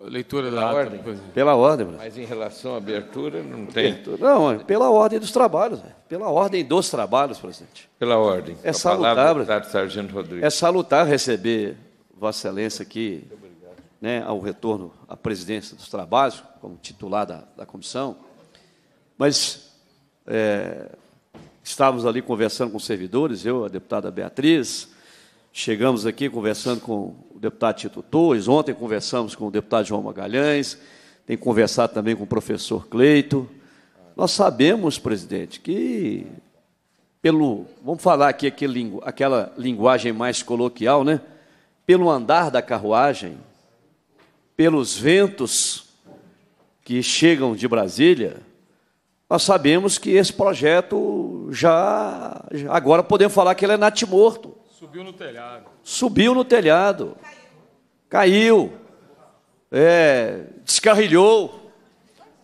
Leitura pela da ordem. Ata, pela ordem, Mas em relação à abertura, não tem. Não, é pela ordem dos trabalhos. Pela ordem dos trabalhos, presidente. Pela ordem. É a salutar, palavra, Sargento Rodrigues. É salutar receber Vossa Excelência aqui, né, ao retorno à presidência dos trabalhos, como titular da, da comissão. Mas é, estávamos ali conversando com os servidores, eu, a deputada Beatriz, chegamos aqui conversando com o deputado Tito Torres, ontem conversamos com o deputado João Magalhães, tem conversado também com o professor Cleito. Nós sabemos, presidente, que pelo, vamos falar aqui aquele, aquela linguagem mais coloquial, né? Pelo andar da carruagem, pelos ventos que chegam de Brasília, nós sabemos que esse projeto já, já agora podemos falar que ele é natimorto. Subiu no telhado. Subiu no telhado. Caiu. É, descarrilhou.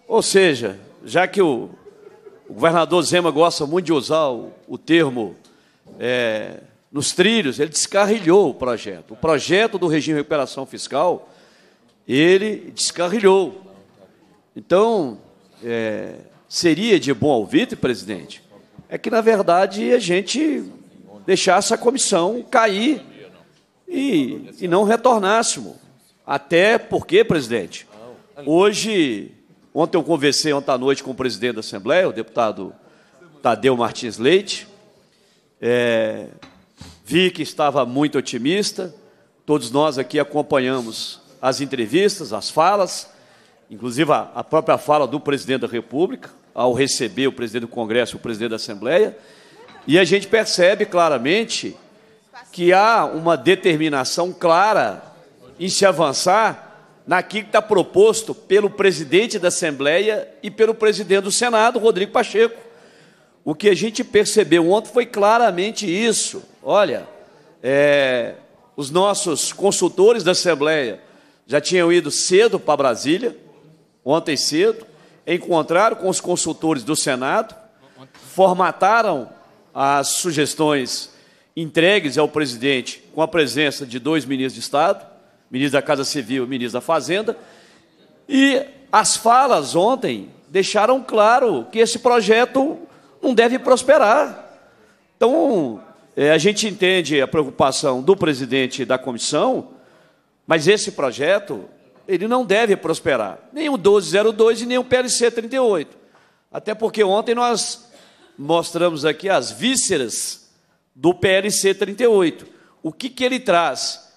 Ou seja, já que o, o, governador Zema gosta muito de usar o, o termo é, nos trilhos, ele descarrilhou o projeto. O projeto do regime de recuperação fiscal, ele descarrilhou. Então, é, seria de bom ouvido, presidente, é que, na verdade, a gente deixar essa comissão cair e, e não retornássemos. Até porque, presidente, hoje, ontem eu conversei ontem à noite com o presidente da Assembleia, o deputado Tadeu Martins Leite, é, vi que estava muito otimista, todos nós aqui acompanhamos as entrevistas, as falas, inclusive a, a própria fala do presidente da República, ao receber o presidente do Congresso e o presidente da Assembleia, e a gente percebe claramente que há uma determinação clara em se avançar naquilo que está proposto pelo presidente da Assembleia e pelo presidente do Senado, Rodrigo Pacheco. O que a gente percebeu ontem foi claramente isso. Olha, é, os nossos consultores da Assembleia já tinham ido cedo para Brasília, ontem cedo, encontraram com os consultores do Senado, formataram as sugestões entregues ao presidente com a presença de dois ministros de Estado, ministro da Casa Civil e ministro da Fazenda, e as falas ontem deixaram claro que esse projeto não deve prosperar. Então, é, a gente entende a preocupação do presidente da comissão, mas esse projeto ele não deve prosperar, nem o 1202 e nem o PLC 38. Até porque ontem nós mostramos aqui as vísceras do PLC 38. O que, que ele traz?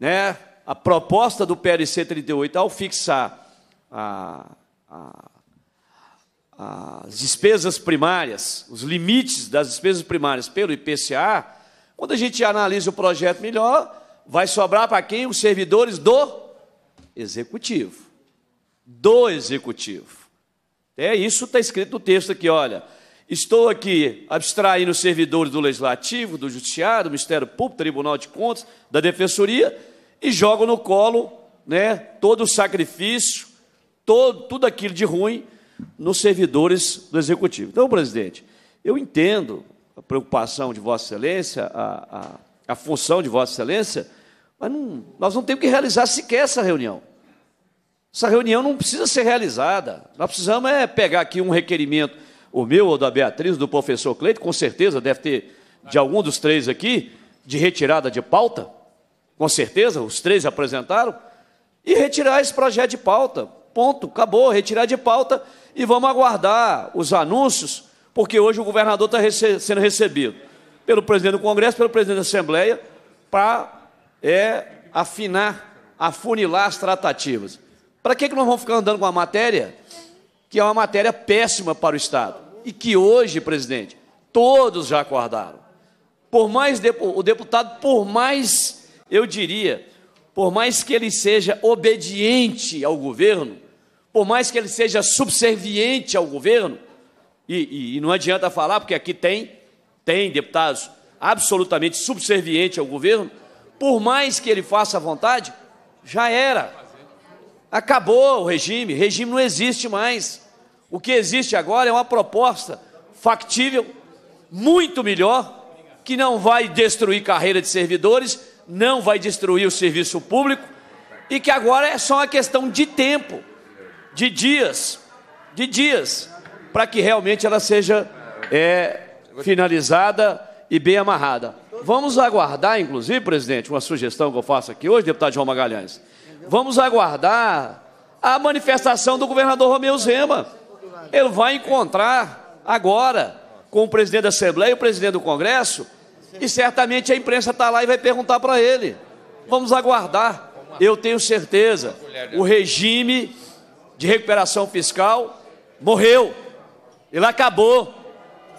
Né? A proposta do PLC 38, ao fixar a, a, as despesas primárias, os limites das despesas primárias pelo IPCA, quando a gente analisa o projeto melhor, vai sobrar para quem? Os servidores do executivo. Do executivo. É isso está escrito no texto aqui, olha. Estou aqui abstraindo servidores do Legislativo, do Judiciário, do Ministério Público, Tribunal de Contas, da Defensoria, e jogo no colo né, todo o sacrifício, todo, tudo aquilo de ruim nos servidores do Executivo. Então, presidente, eu entendo a preocupação de Vossa Excelência, a, a, a função de Vossa Excelência, mas não, nós não temos que realizar sequer essa reunião. Essa reunião não precisa ser realizada. Nós precisamos é pegar aqui um requerimento o meu ou da Beatriz, do professor Cleito, com certeza deve ter de algum dos três aqui, de retirada de pauta, com certeza, os três apresentaram, e retirar esse projeto de pauta. Ponto, acabou, retirar de pauta e vamos aguardar os anúncios, porque hoje o governador está rece sendo recebido pelo presidente do Congresso, pelo presidente da Assembleia, para é, afinar, afunilar as tratativas. Para que, que nós vamos ficar andando com a matéria que é uma matéria péssima para o Estado? e que hoje, presidente, todos já acordaram. Por mais o deputado, por mais eu diria, por mais que ele seja obediente ao governo, por mais que ele seja subserviente ao governo, e, e, e não adianta falar, porque aqui tem, tem deputados absolutamente subserviente ao governo, por mais que ele faça a vontade, já era. Acabou o regime, regime não existe mais. O que existe agora é uma proposta factível, muito melhor, que não vai destruir carreira de servidores, não vai destruir o serviço público e que agora é só uma questão de tempo, de dias, de dias, para que realmente ela seja é, finalizada e bem amarrada. Vamos aguardar, inclusive, presidente, uma sugestão que eu faço aqui hoje, deputado João Magalhães. Vamos aguardar a manifestação do governador Romeu Zema. Ele vai encontrar agora com o presidente da Assembleia, e o presidente do Congresso, e certamente a imprensa está lá e vai perguntar para ele. Vamos aguardar. Eu tenho certeza, o regime de recuperação fiscal morreu, ele acabou.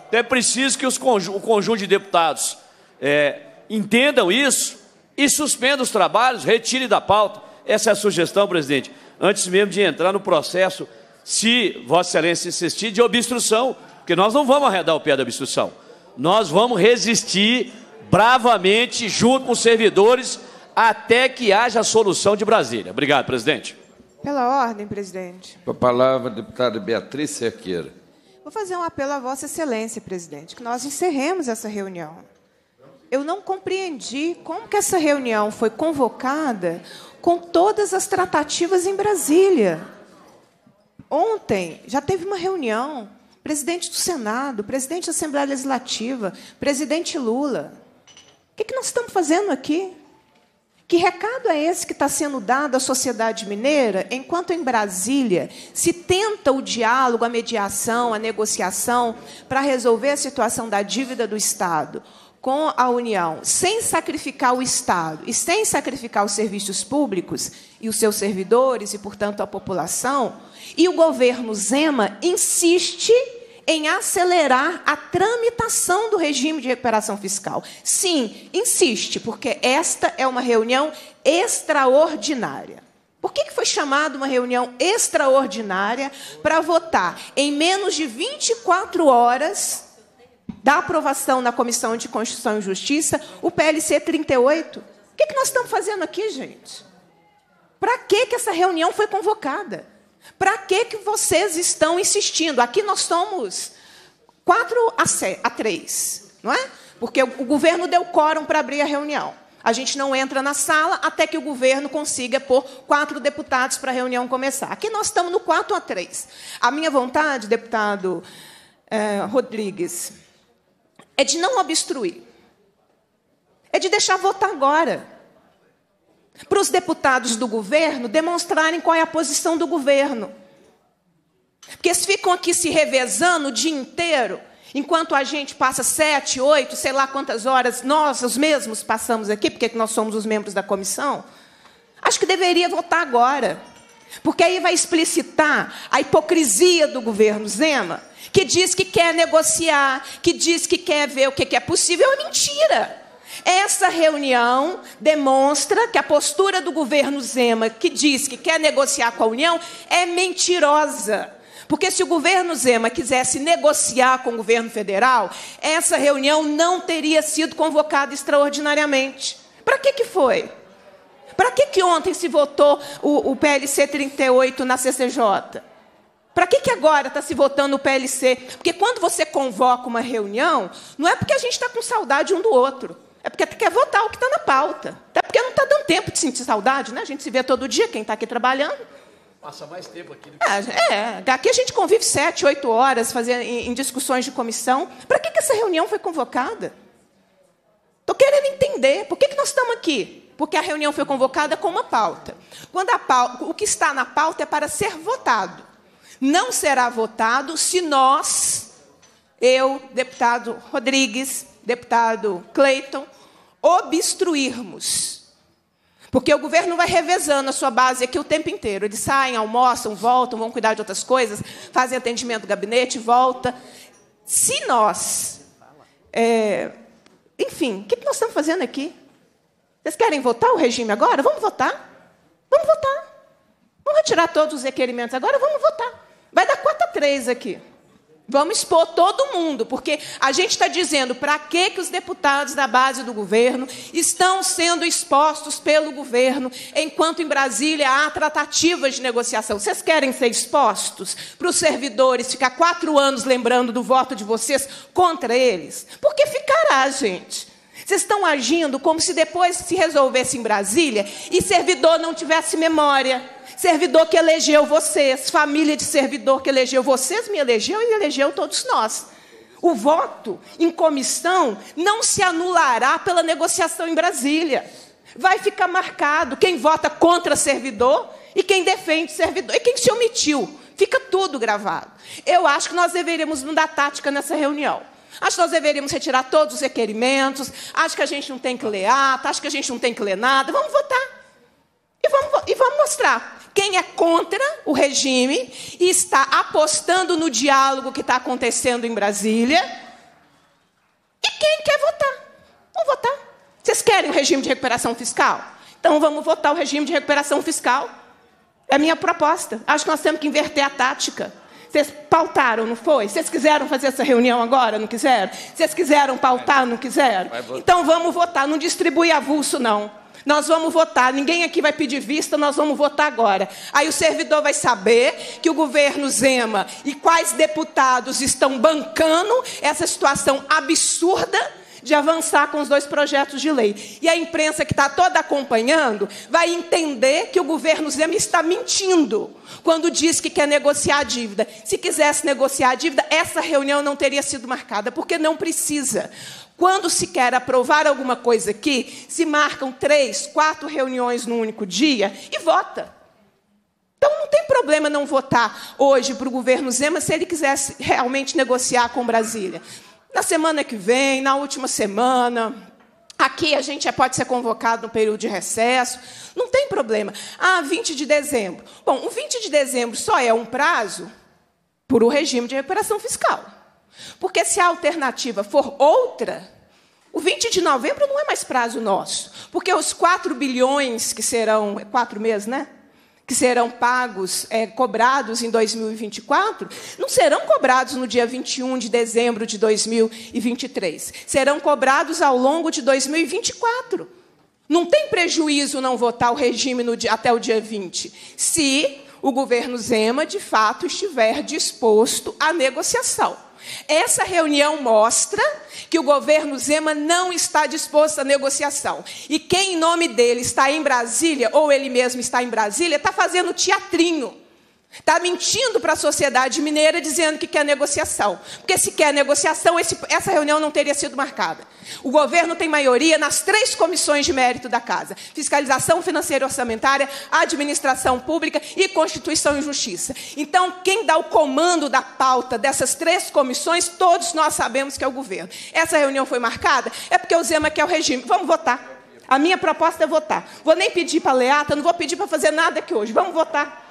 Então é preciso que conju o conjunto de deputados é, entendam isso e suspenda os trabalhos, retire da pauta. Essa é a sugestão, presidente, antes mesmo de entrar no processo se Vossa Excelência insistir, de obstrução, porque nós não vamos arredar o pé da obstrução. Nós vamos resistir bravamente, junto com os servidores, até que haja solução de Brasília. Obrigado, presidente. Pela ordem, presidente. Com a palavra, deputada Beatriz Cerqueira. Vou fazer um apelo a Vossa Excelência, presidente, que nós encerremos essa reunião. Eu não compreendi como que essa reunião foi convocada com todas as tratativas em Brasília. Ontem já teve uma reunião, presidente do Senado, presidente da Assembleia Legislativa, presidente Lula. O que, é que nós estamos fazendo aqui? Que recado é esse que está sendo dado à sociedade mineira, enquanto em Brasília se tenta o diálogo, a mediação, a negociação para resolver a situação da dívida do Estado? com a União, sem sacrificar o Estado e sem sacrificar os serviços públicos e os seus servidores e, portanto, a população, e o governo Zema insiste em acelerar a tramitação do regime de recuperação fiscal. Sim, insiste, porque esta é uma reunião extraordinária. Por que, foi chamada uma reunião extraordinária para votar em menos de 24 horas da aprovação na Comissão de Constituição e Justiça o PLC 38. O que, que nós estamos fazendo aqui, gente? Para que, que essa reunião foi convocada? Para que, que vocês estão insistindo? Aqui nós somos 4 a 3, não é? Porque o governo deu quórum para abrir a reunião. A gente não entra na sala até que o governo consiga pôr quatro deputados para a reunião começar. Aqui nós estamos no 4 a 3. A minha vontade, deputado eh, Rodrigues, é de não obstruir, é de deixar votar agora. Para os deputados do governo demonstrarem qual é a posição do governo. Porque eles ficam aqui se revezando o dia inteiro, enquanto a gente passa sete, oito, sei lá quantas horas, nós, os mesmos, passamos aqui, porque nós somos os membros da comissão. Acho que deveria votar agora. Porque aí vai explicitar a hipocrisia do governo Zema, que diz que quer negociar, que diz que quer ver o que é possível. É mentira. Essa reunião demonstra que a postura do governo Zema, que diz que quer negociar com a União, é mentirosa. Porque se o governo Zema quisesse negociar com o governo federal, essa reunião não teria sido convocada extraordinariamente. Para que, que foi? Para que, que ontem se votou o, o PLC 38 na CCJ? Para que, que agora está se votando o PLC? Porque quando você convoca uma reunião, não é porque a gente está com saudade um do outro. É porque quer votar o que está na pauta. Até porque não está dando tempo de sentir saudade, né? A gente se vê todo dia, quem está aqui trabalhando. Passa mais tempo aqui do que... Ah, é, é, aqui a gente convive sete, oito horas fazendo, em, em discussões de comissão. Para que, que essa reunião foi convocada? Estou querendo entender. Por que, que nós estamos aqui? porque a reunião foi convocada com uma pauta. Quando a pauta, o que está na pauta é para ser votado. Não será votado se nós, eu, deputado Rodrigues, deputado Cleiton, obstruirmos. Porque o governo vai revezando a sua base aqui o tempo inteiro. Eles saem, almoçam, voltam, vão cuidar de outras coisas, fazem atendimento do gabinete, volta. Se nós. É, enfim, o que nós estamos fazendo aqui? Vocês querem votar o regime agora? Vamos votar. Vamos votar. Vamos retirar todos os requerimentos agora, vamos votar. Vai dar 4 a 3 aqui. Vamos expor todo mundo, porque a gente está dizendo para que, que os deputados da base do governo estão sendo expostos pelo governo, enquanto em Brasília há tratativas de negociação. Vocês querem ser expostos para os servidores ficar quatro anos lembrando do voto de vocês contra eles? Porque ficará, gente. Vocês estão agindo como se depois se resolvesse em Brasília e servidor não tivesse memória. Servidor que elegeu vocês, família de servidor que elegeu vocês, me elegeu e elegeu todos nós. O voto em comissão não se anulará pela negociação em Brasília. Vai ficar marcado quem vota contra servidor e quem defende servidor e quem se omitiu. Fica tudo gravado. Eu acho que nós deveríamos mudar tática nessa reunião. Acho que nós deveríamos retirar todos os requerimentos. Acho que a gente não tem que ler ata, acho que a gente não tem que ler nada. Vamos votar. E vamos, e vamos mostrar quem é contra o regime e está apostando no diálogo que está acontecendo em Brasília. E quem quer votar? Vamos votar. Vocês querem o regime de recuperação fiscal? Então vamos votar o regime de recuperação fiscal. É a minha proposta. Acho que nós temos que inverter a tática. Vocês pautaram, não foi? Vocês quiseram fazer essa reunião agora, não quiseram? Vocês quiseram pautar, não quiseram? Então vamos votar, não distribui avulso, não. Nós vamos votar, ninguém aqui vai pedir vista, nós vamos votar agora. Aí o servidor vai saber que o governo Zema e quais deputados estão bancando essa situação absurda de avançar com os dois projetos de lei. E a imprensa que está toda acompanhando vai entender que o governo Zema está mentindo quando diz que quer negociar a dívida. Se quisesse negociar a dívida, essa reunião não teria sido marcada, porque não precisa. Quando se quer aprovar alguma coisa aqui, se marcam três, quatro reuniões num único dia e vota. Então não tem problema não votar hoje para o governo Zema se ele quisesse realmente negociar com Brasília na semana que vem, na última semana. Aqui a gente é, pode ser convocado no período de recesso, não tem problema. Ah, 20 de dezembro. Bom, o 20 de dezembro só é um prazo por o regime de recuperação fiscal. Porque se a alternativa for outra, o 20 de novembro não é mais prazo nosso, porque os 4 bilhões que serão, é quatro meses, né? que serão pagos, é, cobrados em 2024, não serão cobrados no dia 21 de dezembro de 2023. Serão cobrados ao longo de 2024. Não tem prejuízo não votar o regime dia, até o dia 20, se o governo Zema, de fato, estiver disposto à negociação. Essa reunião mostra que o governo Zema não está disposto à negociação. E quem, em nome dele, está em Brasília, ou ele mesmo está em Brasília, está fazendo teatrinho. Está mentindo para a sociedade mineira dizendo que quer negociação. Porque se quer negociação, esse, essa reunião não teria sido marcada. O governo tem maioria nas três comissões de mérito da Casa: fiscalização financeira e orçamentária, administração pública e Constituição e Justiça. Então, quem dá o comando da pauta dessas três comissões, todos nós sabemos que é o governo. Essa reunião foi marcada? É porque o Zema quer o regime. Vamos votar. A minha proposta é votar. Vou nem pedir para a Leata, não vou pedir para fazer nada aqui hoje. Vamos votar.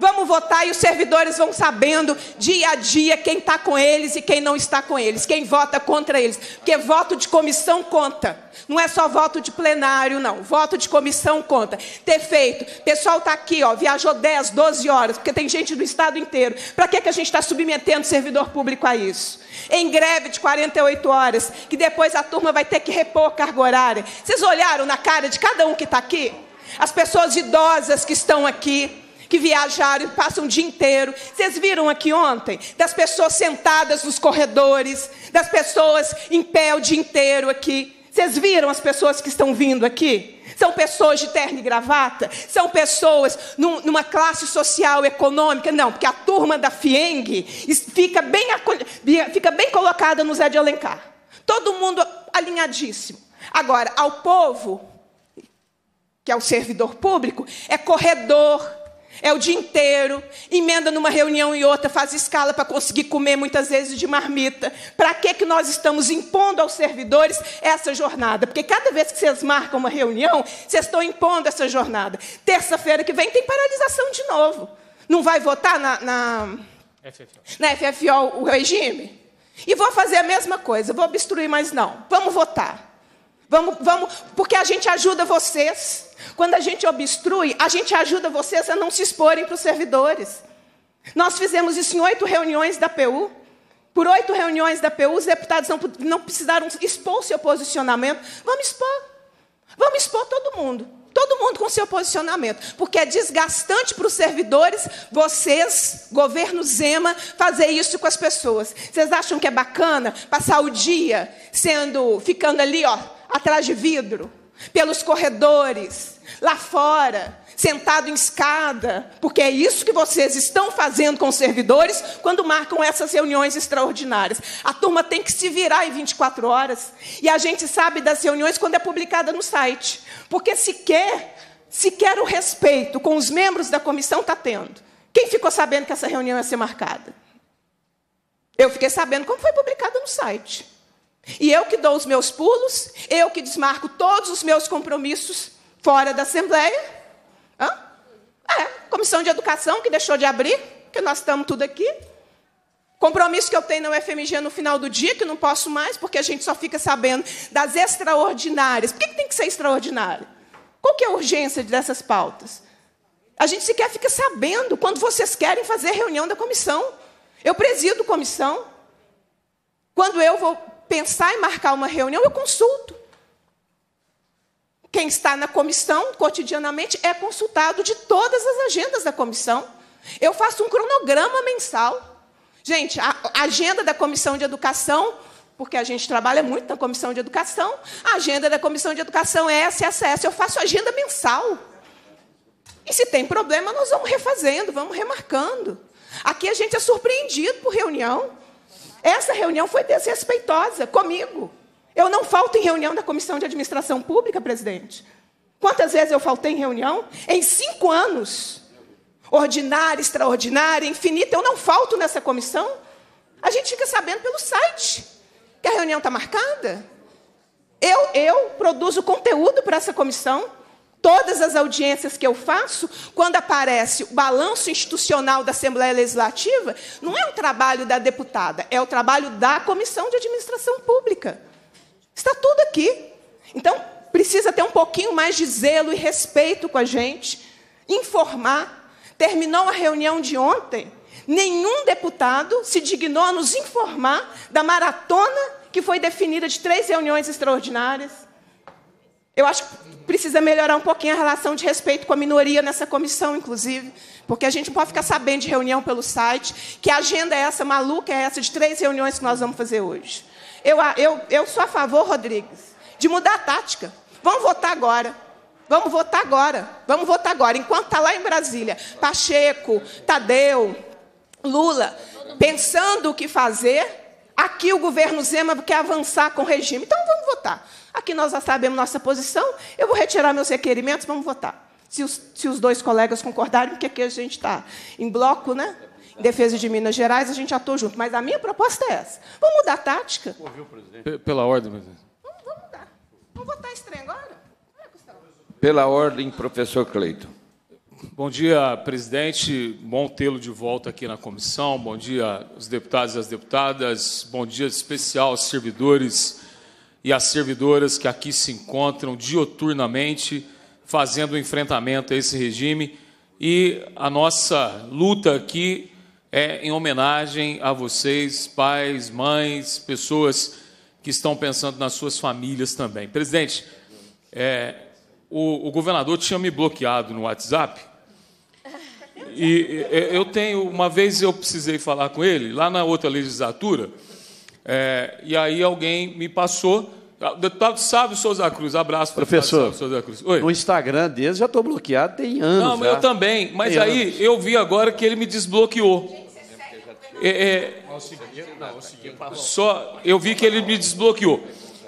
Vamos votar e os servidores vão sabendo dia a dia quem está com eles e quem não está com eles, quem vota contra eles. Porque voto de comissão conta. Não é só voto de plenário, não. Voto de comissão conta. Ter feito. O pessoal está aqui, ó, viajou 10, 12 horas, porque tem gente do estado inteiro. Para que, que a gente está submetendo o servidor público a isso? Em greve de 48 horas, que depois a turma vai ter que repor a carga horária. Vocês olharam na cara de cada um que está aqui? As pessoas idosas que estão aqui que viajaram e passam o dia inteiro. Vocês viram aqui ontem? Das pessoas sentadas nos corredores, das pessoas em pé o dia inteiro aqui. Vocês viram as pessoas que estão vindo aqui? São pessoas de terno e gravata? São pessoas num, numa classe social econômica? Não, porque a turma da FIENG fica bem, fica bem colocada no Zé de Alencar. Todo mundo alinhadíssimo. Agora, ao povo, que é o servidor público, é corredor, é o dia inteiro, emenda numa reunião e outra, faz escala para conseguir comer muitas vezes de marmita. Para que que nós estamos impondo aos servidores essa jornada? Porque cada vez que vocês marcam uma reunião, vocês estão impondo essa jornada. Terça-feira que vem tem paralisação de novo. Não vai votar na, na, na FFO o regime? E vou fazer a mesma coisa, vou obstruir, mas não. Vamos votar. Vamos, vamos, porque a gente ajuda vocês. Quando a gente obstrui, a gente ajuda vocês a não se exporem para os servidores. Nós fizemos isso em oito reuniões da PU. Por oito reuniões da PU, os deputados não, não precisaram expor o seu posicionamento. Vamos expor. Vamos expor todo mundo. Todo mundo com seu posicionamento. Porque é desgastante para os servidores, vocês, governo Zema, fazer isso com as pessoas. Vocês acham que é bacana passar o dia sendo, ficando ali, ó, atrás de vidro, pelos corredores, lá fora, sentado em escada, porque é isso que vocês estão fazendo com os servidores quando marcam essas reuniões extraordinárias. A turma tem que se virar em 24 horas, e a gente sabe das reuniões quando é publicada no site, porque sequer, sequer o respeito com os membros da comissão está tendo. Quem ficou sabendo que essa reunião ia ser marcada? Eu fiquei sabendo como foi publicada no site. E eu que dou os meus pulos, eu que desmarco todos os meus compromissos fora da Assembleia. Hã? É, Comissão de Educação que deixou de abrir, que nós estamos tudo aqui. Compromisso que eu tenho na UFMG no final do dia, que não posso mais, porque a gente só fica sabendo das extraordinárias. Por que, que tem que ser extraordinário? Qual que é a urgência dessas pautas? A gente sequer fica sabendo quando vocês querem fazer reunião da comissão. Eu presido comissão. Quando eu vou pensar em marcar uma reunião, eu consulto. Quem está na comissão cotidianamente é consultado de todas as agendas da comissão. Eu faço um cronograma mensal. Gente, a agenda da comissão de educação, porque a gente trabalha muito na comissão de educação, a agenda da comissão de educação é essa, essa, essa. Eu faço agenda mensal. E se tem problema, nós vamos refazendo, vamos remarcando. Aqui a gente é surpreendido por reunião. Essa reunião foi desrespeitosa comigo. Eu não falto em reunião da Comissão de Administração Pública, presidente. Quantas vezes eu faltei em reunião? Em cinco anos. Ordinária, extraordinária, infinita. Eu não falto nessa comissão. A gente fica sabendo pelo site que a reunião está marcada. Eu, eu produzo conteúdo para essa comissão. Todas as audiências que eu faço, quando aparece o balanço institucional da Assembleia Legislativa, não é o trabalho da deputada, é o trabalho da Comissão de Administração Pública. Está tudo aqui. Então, precisa ter um pouquinho mais de zelo e respeito com a gente, informar. Terminou a reunião de ontem, nenhum deputado se dignou a nos informar da maratona que foi definida de três reuniões extraordinárias. Eu acho que precisa melhorar um pouquinho a relação de respeito com a minoria nessa comissão, inclusive, porque a gente pode ficar sabendo de reunião pelo site, que agenda é essa maluca, é essa de três reuniões que nós vamos fazer hoje. Eu, eu, eu sou a favor, Rodrigues, de mudar a tática. Vamos votar agora. Vamos votar agora. Vamos votar agora. Enquanto está lá em Brasília, Pacheco, Tadeu, Lula, pensando o que fazer, aqui o governo Zema quer avançar com o regime. Então vamos votar. Aqui nós já sabemos nossa posição, eu vou retirar meus requerimentos, vamos votar. Se os, se os dois colegas concordarem, porque aqui a gente está em bloco, né? Em defesa de Minas Gerais, a gente atua junto. Mas a minha proposta é essa. Vamos mudar a tática? Ouviu, presidente? Pela ordem, presidente. Vamos, vamos mudar. Vamos votar esse trem agora? É, pela ordem, professor Cleiton. Bom dia, presidente. Bom tê-lo de volta aqui na comissão. Bom dia, os deputados e as deputadas. Bom dia especial aos servidores e as servidoras que aqui se encontram dioturnamente fazendo o enfrentamento a esse regime. E a nossa luta aqui é em homenagem a vocês, pais, mães, pessoas que estão pensando nas suas famílias também. Presidente, é, o, o, governador tinha me bloqueado no WhatsApp. E eu tenho, uma vez eu precisei falar com ele, lá na outra legislatura, é, e aí alguém me passou. Deputado Sávio Souza Cruz, abraço para Professor, Souza Cruz. Oi. No Instagram dele já estou bloqueado tem anos. Não, já. eu também. Mas tem aí anos. eu vi agora que ele me desbloqueou. É, é, só eu vi que ele me desbloqueou.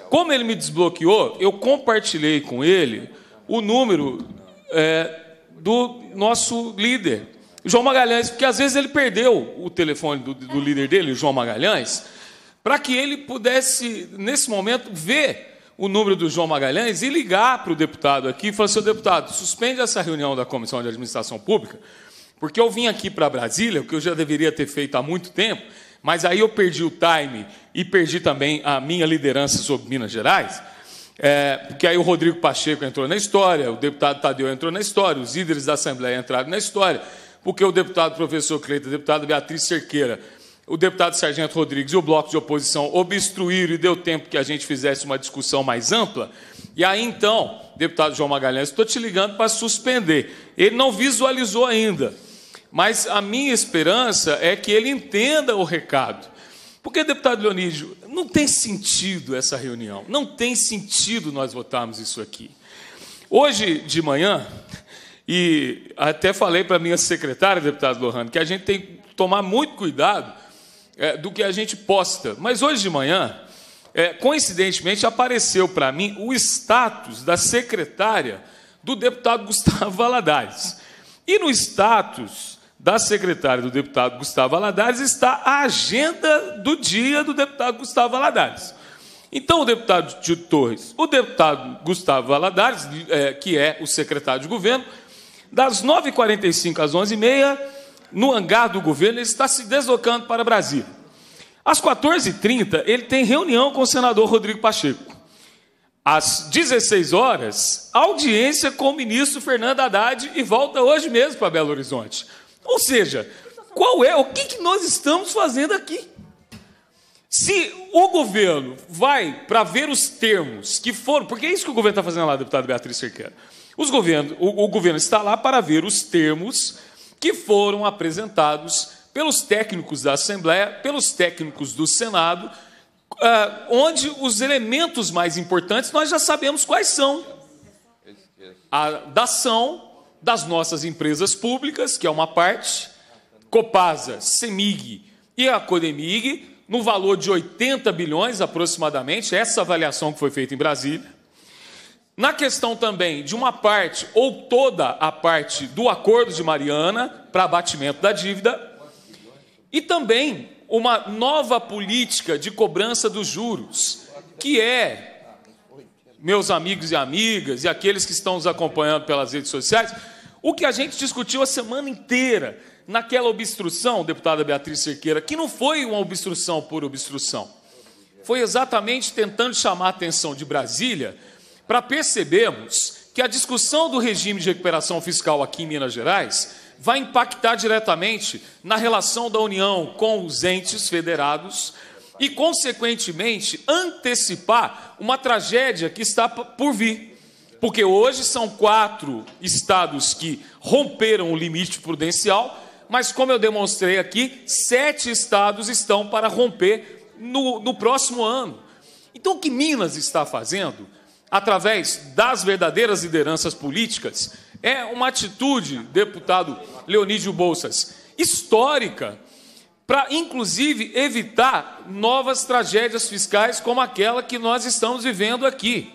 Como ele me desbloqueou, eu compartilhei com ele o número é, do nosso líder, João Magalhães, porque às vezes ele perdeu o telefone do, do líder dele, João Magalhães para que ele pudesse, nesse momento, ver o número do João Magalhães e ligar para o deputado aqui e falar: seu deputado, suspende essa reunião da Comissão de Administração Pública, porque eu vim aqui para Brasília, o que eu já deveria ter feito há muito tempo, mas aí eu perdi o time e perdi também a minha liderança sobre Minas Gerais. É, porque aí o Rodrigo Pacheco entrou na história, o deputado Tadeu entrou na história, os líderes da Assembleia entraram na história, porque o deputado professor Cleito, o deputada Beatriz Cerqueira, o deputado Sargento Rodrigues e o bloco de oposição obstruíram e deu tempo que a gente fizesse uma discussão mais ampla. E aí então, deputado João Magalhães, estou te ligando para suspender. Ele não visualizou ainda, mas a minha esperança é que ele entenda o recado. Porque, deputado Leonídio, não tem sentido essa reunião, não tem sentido nós votarmos isso aqui. Hoje de manhã, e até falei para a minha secretária, deputado Lohane, que a gente tem que tomar muito cuidado é, do que a gente posta. Mas hoje de manhã, é, coincidentemente, apareceu para mim o status da secretária do deputado Gustavo Valadares. E no status da secretária do deputado Gustavo Valadares está a agenda do dia do deputado Gustavo Valadares. Então, o deputado Tito Torres, o deputado Gustavo Valadares, é, que é o secretário de governo, das 9h45 às 11h30, no hangar do governo, ele está se deslocando para Brasília. Às 14h30, ele tem reunião com o senador Rodrigo Pacheco. Às 16 horas, audiência com o ministro Fernando Haddad e volta hoje mesmo para Belo Horizonte. Ou seja, qual é, o que, que nós estamos fazendo aqui? Se o governo vai para ver os termos que foram, porque é isso que o governo está fazendo lá, deputada Beatriz Cerqueira. Os governos, o, o governo está lá para ver os termos que foram apresentados pelos técnicos da Assembleia, pelos técnicos do Senado, ah, onde os elementos mais importantes nós já sabemos quais são. A dação das nossas empresas públicas, que é uma parte, Copasa, Semig e a Codemig, no valor de 80 bilhões aproximadamente, essa avaliação que foi feita em Brasília. Na questão também de uma parte ou toda a parte do acordo de Mariana para abatimento da dívida, e também uma nova política de cobrança dos juros, que é, meus amigos e amigas e aqueles que estão nos acompanhando pelas redes sociais, o que a gente discutiu a semana inteira naquela obstrução, deputada Beatriz Cerqueira, que não foi uma obstrução por obstrução, foi exatamente tentando chamar a atenção de Brasília para percebermos que a discussão do regime de recuperação fiscal aqui em Minas Gerais vai impactar diretamente na relação da União com os entes federados e, consequentemente, antecipar uma tragédia que está por vir. Porque hoje são quatro estados que romperam o limite prudencial, mas, como eu demonstrei aqui, sete estados estão para romper no, no próximo ano. Então, o que Minas está fazendo através das verdadeiras lideranças políticas, é uma atitude, deputado Leonídio Bolsas, histórica, para inclusive evitar novas tragédias fiscais como aquela que nós estamos vivendo aqui.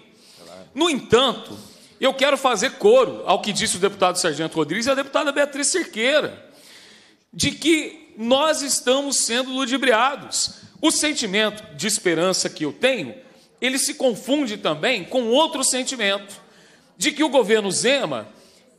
No entanto, eu quero fazer coro ao que disse o deputado Sargento Rodrigues e a deputada Beatriz Cerqueira, de que nós estamos sendo ludibriados. O sentimento de esperança que eu tenho ele se confunde também com outro sentimento, de que o governo Zema,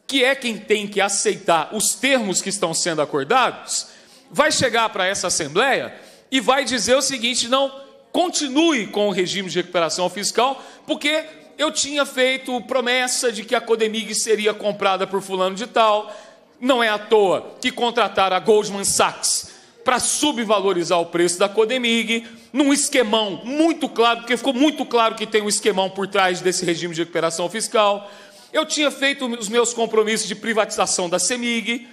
que é quem tem que aceitar os termos que estão sendo acordados, vai chegar para essa Assembleia e vai dizer o seguinte: não continue com o regime de recuperação fiscal, porque eu tinha feito promessa de que a Codemig seria comprada por fulano de tal. Não é à toa que contrataram a Goldman Sachs para subvalorizar o preço da Codemig, num esquemão muito claro, porque ficou muito claro que tem um esquemão por trás desse regime de recuperação fiscal. Eu tinha feito os meus compromissos de privatização da CEMIG.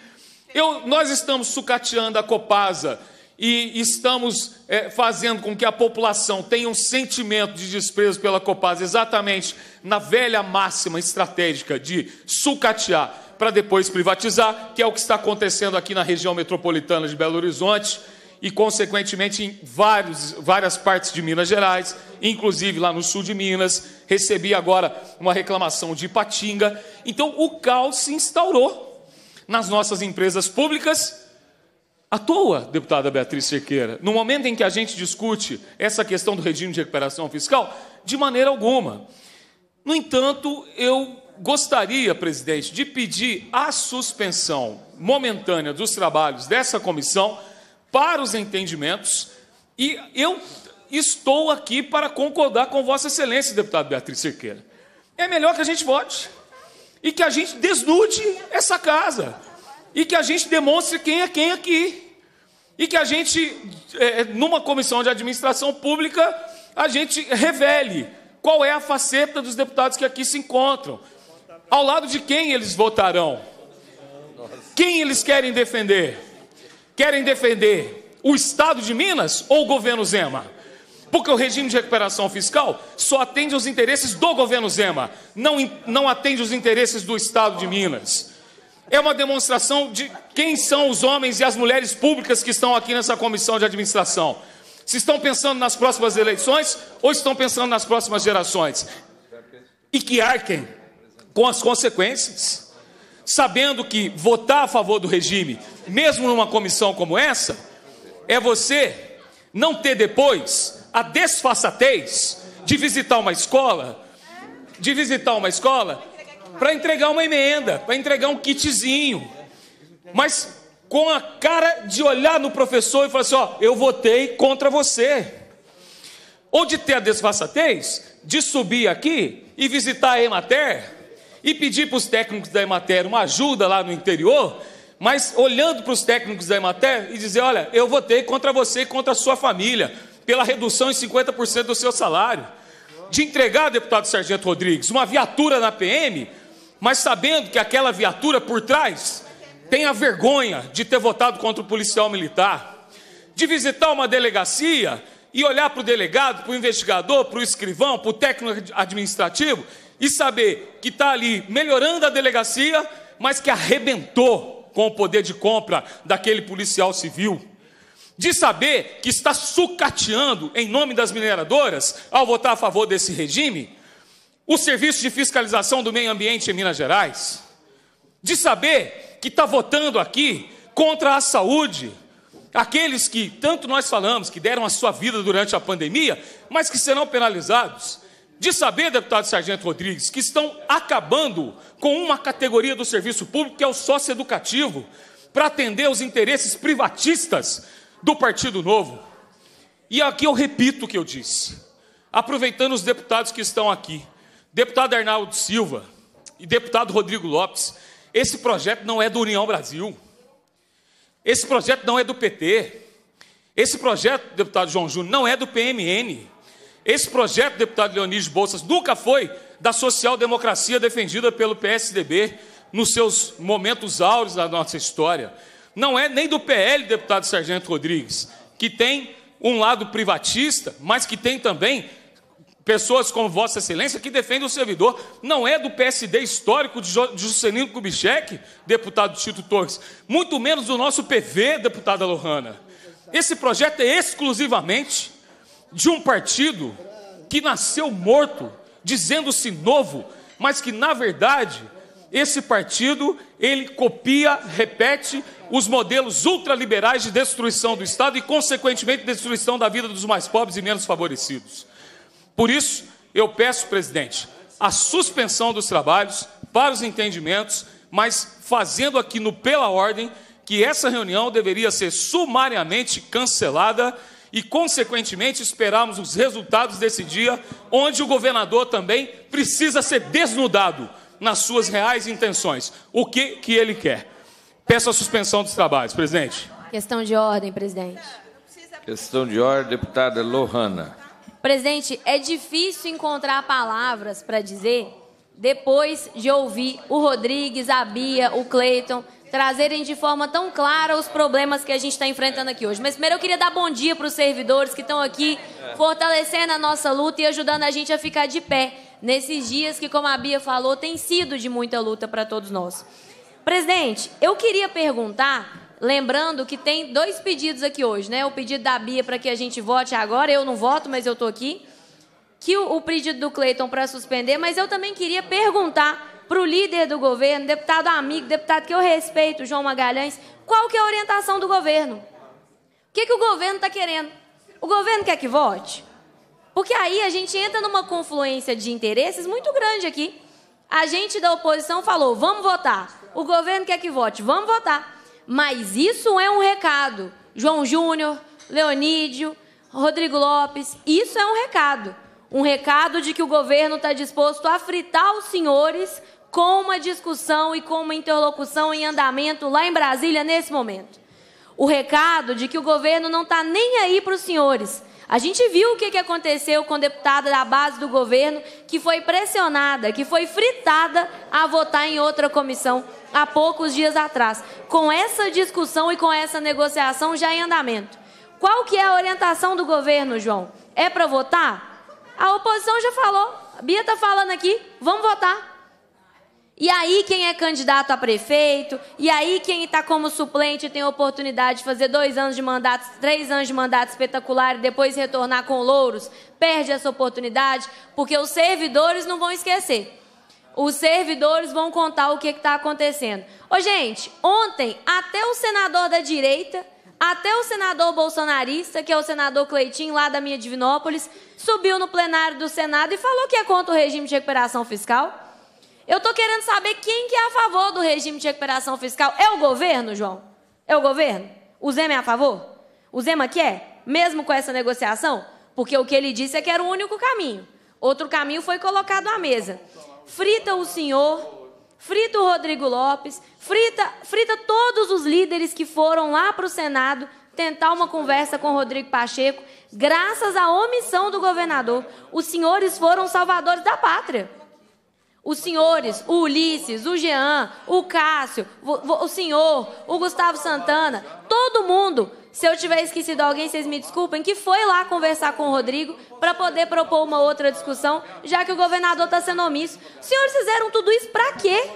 Eu, nós estamos sucateando a Copasa e estamos é, fazendo com que a população tenha um sentimento de desprezo pela Copasa, exatamente na velha máxima estratégica de sucatear para depois privatizar, que é o que está acontecendo aqui na região metropolitana de Belo Horizonte e, consequentemente, em vários, várias partes de Minas Gerais, inclusive lá no sul de Minas. Recebi agora uma reclamação de Ipatinga. Então, o caos se instaurou nas nossas empresas públicas à toa, deputada Beatriz Cerqueira, no momento em que a gente discute essa questão do regime de recuperação fiscal, de maneira alguma. No entanto, eu gostaria, presidente, de pedir a suspensão momentânea dos trabalhos dessa comissão para os entendimentos e eu estou aqui para concordar com Vossa Excelência, deputada Beatriz Cerqueira. É melhor que a gente vote e que a gente desnude essa casa e que a gente demonstre quem é quem aqui. E que a gente, é, é, numa comissão de administração pública, a gente revele qual é a faceta dos deputados que aqui se encontram. Ao lado de quem eles votarão? Quem eles querem defender? Querem defender o Estado de Minas ou o governo Zema? Porque o regime de recuperação fiscal só atende aos interesses do governo Zema, não, não atende aos interesses do Estado de Minas é uma demonstração de quem são os homens e as mulheres públicas que estão aqui nessa comissão de administração. Se estão pensando nas próximas eleições ou estão pensando nas próximas gerações. E que arquem com as consequências, sabendo que votar a favor do regime, mesmo numa comissão como essa, é você não ter depois a desfaçatez de visitar uma escola, de visitar uma escola para entregar uma emenda, para entregar um kitzinho. Mas com a cara de olhar no professor e falar assim: ó, eu votei contra você. Ou de ter a desfaçatez de subir aqui e visitar a Emater e pedir para os técnicos da Emater uma ajuda lá no interior, mas olhando para os técnicos da Emater e dizer: olha, eu votei contra você e contra a sua família, pela redução em 50% do seu salário. De entregar, deputado Sargento Rodrigues, uma viatura na PM mas sabendo que aquela viatura por trás tem a vergonha de ter votado contra o policial militar, de visitar uma delegacia e olhar para o delegado, para o investigador, para o escrivão, para o técnico administrativo e saber que está ali melhorando a delegacia, mas que arrebentou com o poder de compra daquele policial civil. De saber que está sucateando em nome das mineradoras ao votar a favor desse regime o Serviço de Fiscalização do Meio Ambiente em Minas Gerais, de saber que está votando aqui contra a saúde, aqueles que tanto nós falamos, que deram a sua vida durante a pandemia, mas que serão penalizados. De saber, deputado Sargento Rodrigues, que estão acabando com uma categoria do serviço público, que é o socioeducativo, para atender os interesses privatistas do Partido Novo. E aqui eu repito o que eu disse, aproveitando os deputados que estão aqui deputado Arnaldo Silva e deputado Rodrigo Lopes, esse projeto não é do União Brasil. Esse projeto não é do PT. Esse projeto, deputado João Júnior, não é do PMN. Esse projeto, deputado Leonídio Bolsas, nunca foi da social-democracia defendida pelo PSDB nos seus momentos áureos da nossa história. Não é nem do PL, deputado Sargento Rodrigues, que tem um lado privatista, mas que tem também pessoas como Vossa Excelência que defendem o servidor. Não é do PSD histórico de Juscelino Kubitschek, deputado Tito Torres, muito menos do nosso PV, deputada Lohana. Esse projeto é exclusivamente de um partido que nasceu morto, dizendo-se novo, mas que na verdade esse partido ele copia, repete os modelos ultraliberais de destruição do Estado e consequentemente destruição da vida dos mais pobres e menos favorecidos. Por isso, eu peço, presidente, a suspensão dos trabalhos para os entendimentos, mas fazendo aqui no pela ordem que essa reunião deveria ser sumariamente cancelada e, consequentemente, esperarmos os resultados desse dia, onde o governador também precisa ser desnudado nas suas reais intenções. O que, que ele quer? Peço a suspensão dos trabalhos, presidente. Questão de ordem, presidente. Questão de ordem, deputada Lohana. Presidente, é difícil encontrar palavras para dizer, depois de ouvir o Rodrigues, a Bia, o Cleiton, trazerem de forma tão clara os problemas que a gente está enfrentando aqui hoje. Mas primeiro eu queria dar bom dia para os servidores que estão aqui, fortalecendo a nossa luta e ajudando a gente a ficar de pé nesses dias que, como a Bia falou, tem sido de muita luta para todos nós. Presidente, eu queria perguntar Lembrando que tem dois pedidos aqui hoje, né? O pedido da Bia para que a gente vote agora, eu não voto, mas eu estou aqui. Que o, o pedido do Cleiton para suspender, mas eu também queria perguntar para o líder do governo, deputado amigo, deputado que eu respeito, João Magalhães, qual que é a orientação do governo? O que, que o governo está querendo? O governo quer que vote? Porque aí a gente entra numa confluência de interesses muito grande aqui. A gente da oposição falou, vamos votar. O governo quer que vote, vamos votar. Mas isso é um recado. João Júnior, Leonídio, Rodrigo Lopes, isso é um recado. Um recado de que o governo está disposto a fritar os senhores com uma discussão e com uma interlocução em andamento lá em Brasília nesse momento. O recado de que o governo não está nem aí para os senhores, a gente viu o que, que aconteceu com deputada da base do governo que foi pressionada, que foi fritada a votar em outra comissão há poucos dias atrás. Com essa discussão e com essa negociação já em andamento. Qual que é a orientação do governo, João? É para votar? A oposição já falou. A Bia está falando aqui, vamos votar. E aí quem é candidato a prefeito, e aí quem está como suplente tem a oportunidade de fazer dois anos de mandato, três anos de mandato espetacular e depois retornar com louros, perde essa oportunidade, porque os servidores não vão esquecer. Os servidores vão contar o que está acontecendo. Ô, gente, ontem até o senador da direita, até o senador bolsonarista, que é o senador Cleitinho, lá da minha Divinópolis, subiu no plenário do Senado e falou que é contra o regime de recuperação fiscal. Eu estou querendo saber quem que é a favor do regime de recuperação fiscal. É o governo, João? É o governo? O Zema é a favor? O Zema quer? É? Mesmo com essa negociação? Porque o que ele disse é que era o único caminho. Outro caminho foi colocado à mesa. Frita o senhor, frita o Rodrigo Lopes, frita, frita todos os líderes que foram lá para o Senado tentar uma conversa com Rodrigo Pacheco, graças à omissão do governador. Os senhores foram salvadores da pátria. Os senhores, o Ulisses, o Jean, o Cássio, o, senhor, o Gustavo Santana, todo mundo. Se eu tiver esquecido alguém, vocês me desculpem, que foi lá conversar com o Rodrigo para poder propor uma outra discussão, já que o governador está sendo omisso. Os senhores fizeram tudo isso para quê?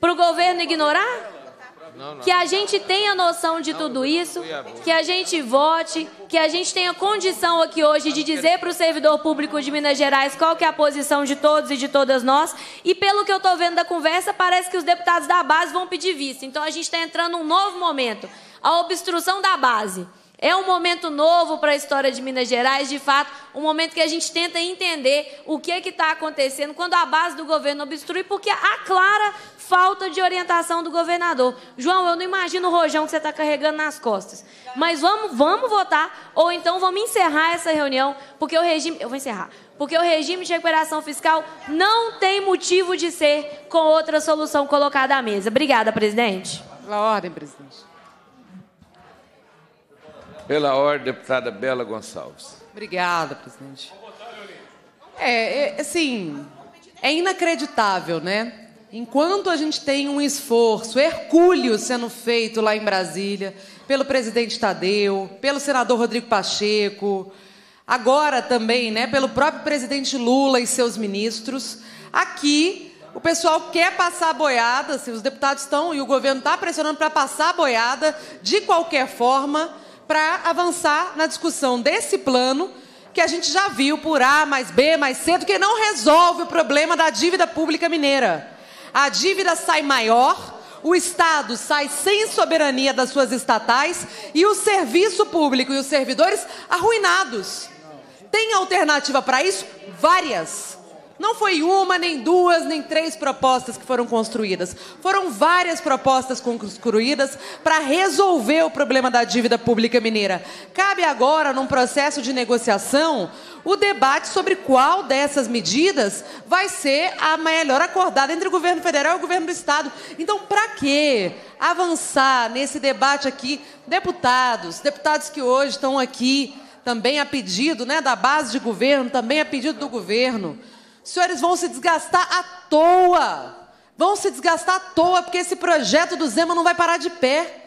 Para o governo ignorar? que a gente tenha noção de tudo isso, que a gente vote, que a gente tenha condição aqui hoje de é dizer para o servidor público de Minas Gerais qual que é a posição de todos e de todas nós. E pelo que eu estou vendo da conversa, parece que os deputados da base vão pedir vista. Então a gente está entrando num novo momento, a obstrução da base. É um momento novo para a história de Minas Gerais, de fato, um momento que a gente tenta entender o que é está acontecendo quando a base do governo obstrui, porque a Clara falta de orientação do governador. João, eu não imagino o rojão que você está carregando nas costas. Mas vamos, vamos votar, ou então vamos encerrar essa reunião, porque o regime. Eu vou encerrar. Porque o regime de recuperação fiscal não tem motivo de ser com outra solução colocada à mesa. Obrigada, presidente. Pela ordem, presidente. Pela ordem, deputada Bela Gonçalves. Obrigada, presidente. É, é assim, é inacreditável, né? Enquanto a gente tem um esforço hercúleo sendo feito lá em Brasília, pelo presidente Tadeu, pelo senador Rodrigo Pacheco, agora também, né, pelo próprio presidente Lula e seus ministros, aqui o pessoal quer passar a boiada, Se assim, os deputados estão e o governo está pressionando para passar a boiada de qualquer forma para avançar na discussão desse plano que a gente já viu por A mais B mais C, do que não resolve o problema da dívida pública mineira a dívida sai maior, o Estado sai sem soberania das suas estatais e o serviço público e os servidores arruinados. Tem alternativa para isso? Várias. Não foi uma, nem duas, nem três propostas que foram construídas. Foram várias propostas construídas para resolver o problema da dívida pública mineira. Cabe agora, num processo de negociação, o debate sobre qual dessas medidas vai ser a melhor acordada entre o governo federal e o governo do estado. Então, para que avançar nesse debate aqui, deputados, deputados que hoje estão aqui também a pedido, né, da base de governo, também a pedido do governo, senhores vão se desgastar à toa. Vão se desgastar à toa, porque esse projeto do Zema não vai parar de pé.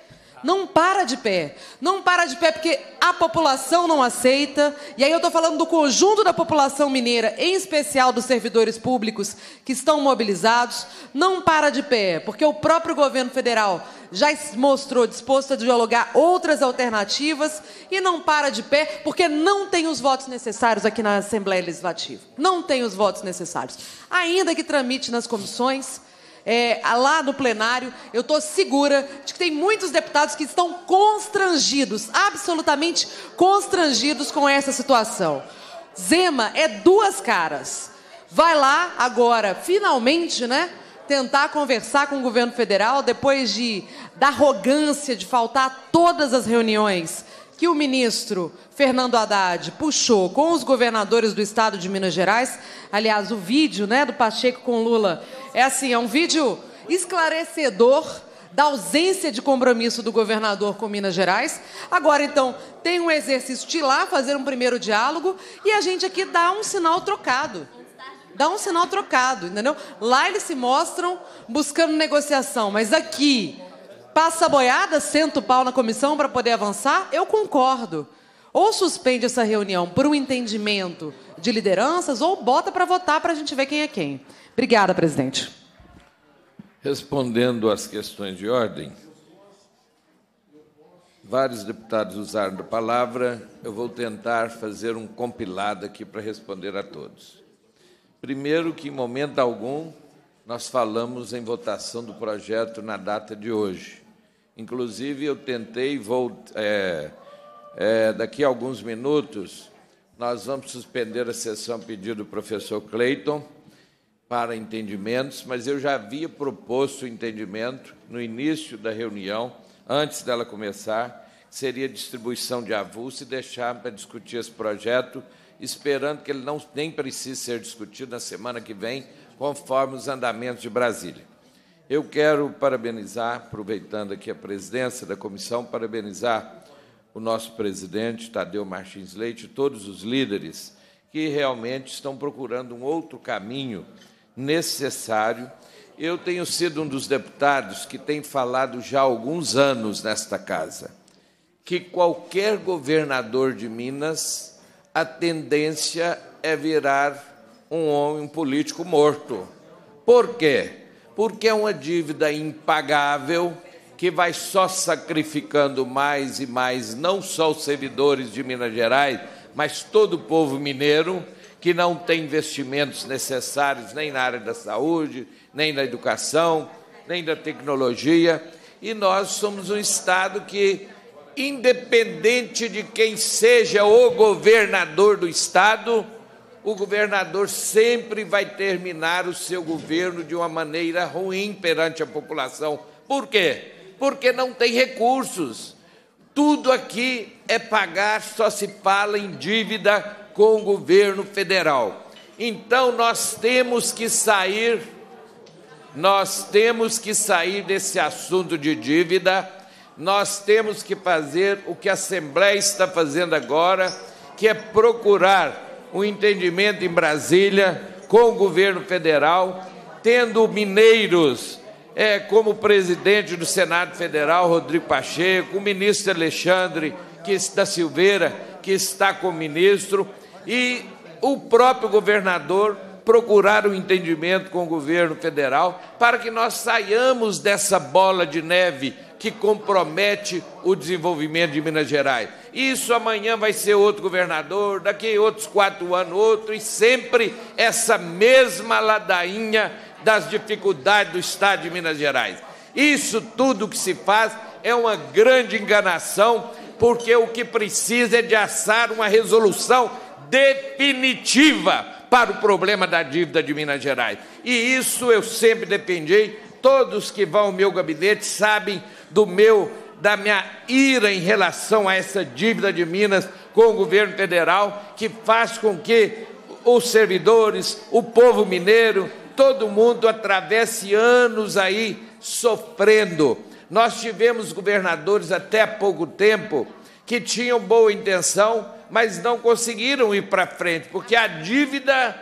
Não para de pé. Não para de pé porque a população não aceita. E aí eu estou falando do conjunto da população mineira, em especial dos servidores públicos que estão mobilizados. Não para de pé, porque o próprio governo federal já mostrou disposto a dialogar outras alternativas e não para de pé porque não tem os votos necessários aqui na Assembleia Legislativa. Não tem os votos necessários. Ainda que tramite nas comissões é, lá no plenário, eu estou segura de que tem muitos deputados que estão constrangidos, absolutamente constrangidos com essa situação. Zema é duas caras. Vai lá agora, finalmente, né? Tentar conversar com o governo federal depois de da arrogância de faltar a todas as reuniões que o ministro Fernando Haddad puxou com os governadores do estado de Minas Gerais. Aliás, o vídeo né, do Pacheco com Lula é assim, é um vídeo esclarecedor da ausência de compromisso do governador com Minas Gerais. Agora, então, tem um exercício de ir lá fazer um primeiro diálogo e a gente aqui dá um sinal trocado. Dá um sinal trocado, entendeu? Lá eles se mostram buscando negociação, mas aqui Passa boiada, senta o pau na comissão para poder avançar? Eu concordo. Ou suspende essa reunião por um entendimento de lideranças, ou bota para votar para a gente ver quem é quem. Obrigada, presidente. Respondendo às questões de ordem, vários deputados usaram a palavra, eu vou tentar fazer um compilado aqui para responder a todos. Primeiro, que em momento algum nós falamos em votação do projeto na data de hoje. Inclusive, eu tentei, vou, é, é, daqui a alguns minutos, nós vamos suspender a sessão pedido do professor Cleiton para entendimentos, mas eu já havia proposto o entendimento no início da reunião, antes dela começar, seria distribuição de avulso e deixar para discutir esse projeto, esperando que ele não nem precise ser discutido na semana que vem, conforme os andamentos de Brasília. Eu quero parabenizar, aproveitando aqui a presidência da comissão, parabenizar o nosso presidente, Tadeu Martins Leite, e todos os líderes que realmente estão procurando um outro caminho necessário. Eu tenho sido um dos deputados que tem falado já há alguns anos nesta casa que qualquer governador de Minas, a tendência é virar um homem político morto. Por quê? porque é uma dívida impagável que vai só sacrificando mais e mais, não só os servidores de Minas Gerais, mas todo o povo mineiro que não tem investimentos necessários nem na área da saúde, nem na educação, nem da tecnologia. E nós somos um Estado que, independente de quem seja o governador do Estado, o governador sempre vai terminar o seu governo de uma maneira ruim perante a população. Por quê? Porque não tem recursos. Tudo aqui é pagar, só se fala em dívida com o governo federal. Então nós temos que sair, nós temos que sair desse assunto de dívida, nós temos que fazer o que a Assembleia está fazendo agora, que é procurar um entendimento em Brasília com o governo federal, tendo Mineiros é, como presidente do Senado Federal, Rodrigo Pacheco, o ministro Alexandre que, da Silveira, que está com o ministro, e o próprio governador procurar o um entendimento com o governo federal para que nós saiamos dessa bola de neve que compromete o desenvolvimento de Minas Gerais. Isso amanhã vai ser outro governador, daqui outros quatro anos outro, e sempre essa mesma ladainha das dificuldades do Estado de Minas Gerais. Isso tudo que se faz é uma grande enganação, porque o que precisa é de assar uma resolução definitiva para o problema da dívida de Minas Gerais. E isso eu sempre defendi, todos que vão ao meu gabinete sabem do meu da minha ira em relação a essa dívida de Minas com o governo federal, que faz com que os servidores, o povo mineiro, todo mundo atravesse anos aí sofrendo. Nós tivemos governadores até há pouco tempo que tinham boa intenção, mas não conseguiram ir para frente, porque a dívida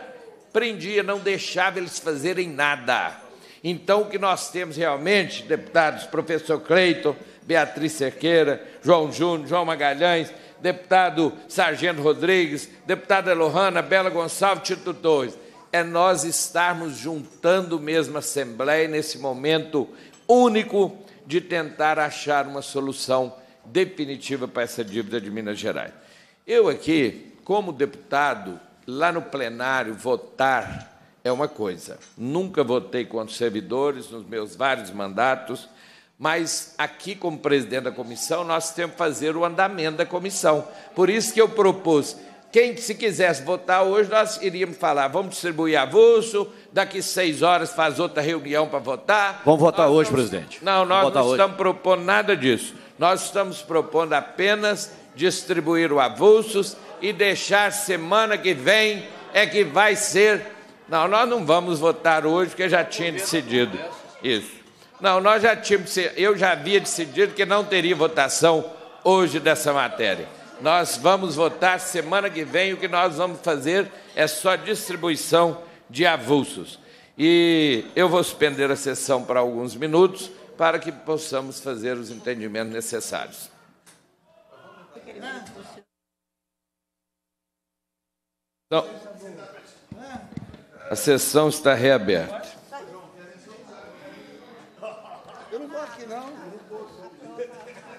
prendia, não deixava eles fazerem nada. Então, o que nós temos realmente, deputados, professor Cleiton, Beatriz Cerqueira, João Júnior, João Magalhães, deputado Sargento Rodrigues, deputada Lohana, Bela Gonçalves, Tito Torres, é nós estarmos juntando mesmo a Assembleia nesse momento único de tentar achar uma solução definitiva para essa dívida de Minas Gerais. Eu aqui, como deputado, lá no plenário, votar é uma coisa. Nunca votei contra os servidores nos meus vários mandatos, mas aqui, como presidente da comissão, nós temos que fazer o andamento da comissão. Por isso que eu propus. Quem se quisesse votar hoje, nós iríamos falar, vamos distribuir avulso, daqui seis horas faz outra reunião para votar. Vamos votar nós hoje, vamos... presidente. Não, nós não estamos hoje. propondo nada disso. Nós estamos propondo apenas distribuir o avulsos e deixar semana que vem é que vai ser não, nós não vamos votar hoje, porque já tinha decidido. Isso. Não, nós já tínhamos, eu já havia decidido que não teria votação hoje dessa matéria. Nós vamos votar semana que vem, o que nós vamos fazer é só distribuição de avulsos. E eu vou suspender a sessão para alguns minutos para que possamos fazer os entendimentos necessários. Então, a sessão está reaberta.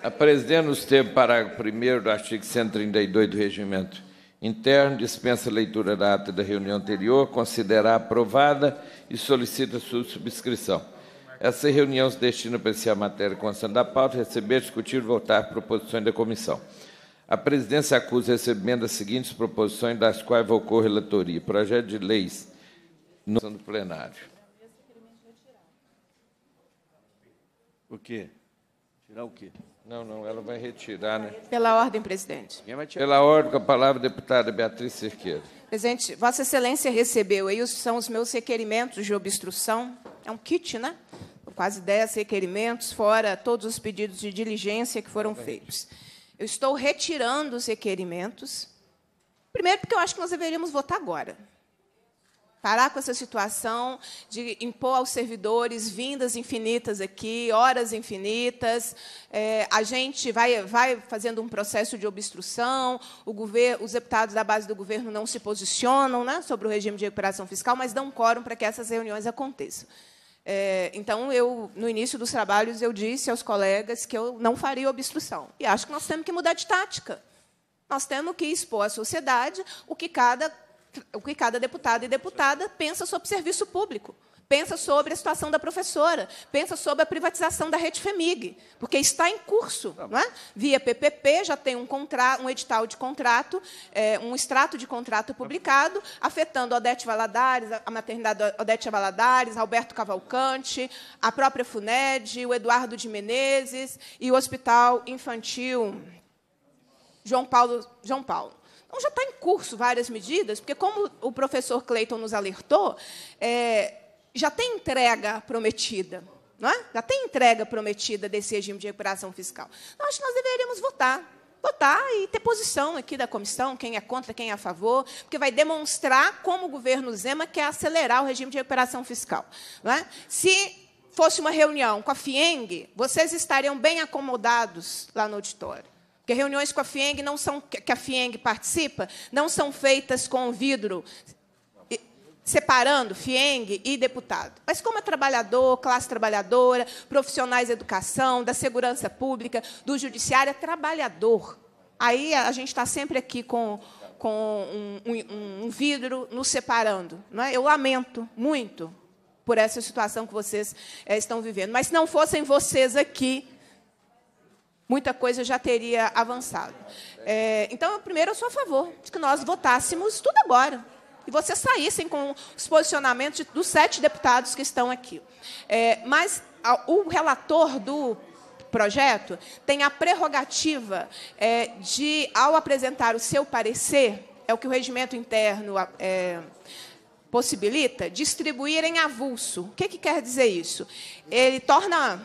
A presidente, nos termos do parágrafo 1 do artigo 132 do Regimento Interno, dispensa a leitura da ata da reunião anterior, considera aprovada e solicita sua subscrição. Essa reunião se destina a apreciar a matéria constante da pauta, receber, discutir e votar proposições da comissão. A presidência acusa recebendo as seguintes proposições, das quais vocou relatoria. Projeto de leis no plenário. O quê? Tirar o quê? Não, não, ela vai retirar, né? Pela ordem, presidente. Pela ordem, com a palavra, deputada Beatriz Cerqueira. Presidente, Vossa Excelência recebeu aí, são os meus requerimentos de obstrução. É um kit, né? Quase dez requerimentos, fora todos os pedidos de diligência que foram feitos. Eu estou retirando os requerimentos. Primeiro, porque eu acho que nós deveríamos votar agora. Parar com essa situação de impor aos servidores vindas infinitas aqui, horas infinitas. É, a gente vai, vai fazendo um processo de obstrução, o governo, os deputados da base do governo não se posicionam né, sobre o regime de recuperação fiscal, mas dão um quórum para que essas reuniões aconteçam. É, então, eu, no início dos trabalhos, eu disse aos colegas que eu não faria obstrução. E acho que nós temos que mudar de tática. Nós temos que expor à sociedade o que cada o que cada deputado e deputada pensa sobre serviço público, pensa sobre a situação da professora, pensa sobre a privatização da rede FEMIG, porque está em curso. Tá não é? Via PPP, já tem um, contra, um edital de contrato, é, um extrato de contrato tá publicado, afetando Odete Valadares, a maternidade Odete Valadares, Alberto Cavalcante, a própria FUNED, o Eduardo de Menezes e o Hospital Infantil João Paulo. João Paulo. Então, já está em curso várias medidas, porque, como o professor Clayton nos alertou, é, já tem entrega prometida. Não é? Já tem entrega prometida desse regime de recuperação fiscal. Então, acho que nós deveríamos votar. Votar e ter posição aqui da comissão, quem é contra, quem é a favor, porque vai demonstrar como o governo Zema quer acelerar o regime de recuperação fiscal. Não é? Se fosse uma reunião com a FIENG, vocês estariam bem acomodados lá no auditório. Porque reuniões com a FIENG não são que a FIENG participa, não são feitas com vidro separando FIENG e deputado. Mas como é trabalhador, classe trabalhadora, profissionais da educação, da segurança pública, do judiciário, é trabalhador. Aí a gente está sempre aqui com, com um, um, um, vidro nos separando. Não é? Eu lamento muito por essa situação que vocês é, estão vivendo. Mas se não fossem vocês aqui, muita coisa já teria avançado. É, então, primeiro, eu sou a favor de que nós votássemos tudo agora. E vocês saíssem com os posicionamentos dos sete deputados que estão aqui. É, mas a, o relator do projeto tem a prerrogativa é, de, ao apresentar o seu parecer, é o que o regimento interno é, possibilita, distribuir em avulso. O que, que quer dizer isso? Ele torna,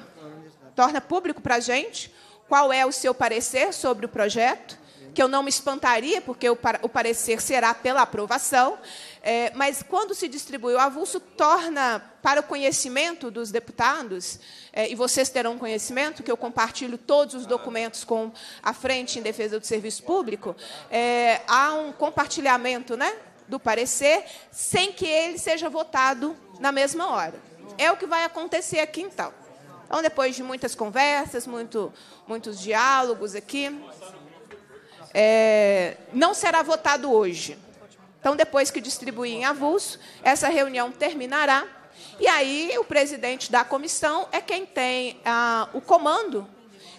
torna público para a gente qual é o seu parecer sobre o projeto, que eu não me espantaria, porque o, o parecer será pela aprovação, é, mas quando se distribui o avulso, torna para o conhecimento dos deputados, é, e vocês terão conhecimento, que eu compartilho todos os documentos com a Frente em Defesa do Serviço Público, é, há um compartilhamento né, do parecer sem que ele seja votado na mesma hora. É o que vai acontecer aqui, então. Então, depois de muitas conversas, muito, muitos diálogos aqui, é, não será votado hoje. Então, depois que distribuir em avulso, essa reunião terminará. E aí, o presidente da comissão é quem tem ah, o comando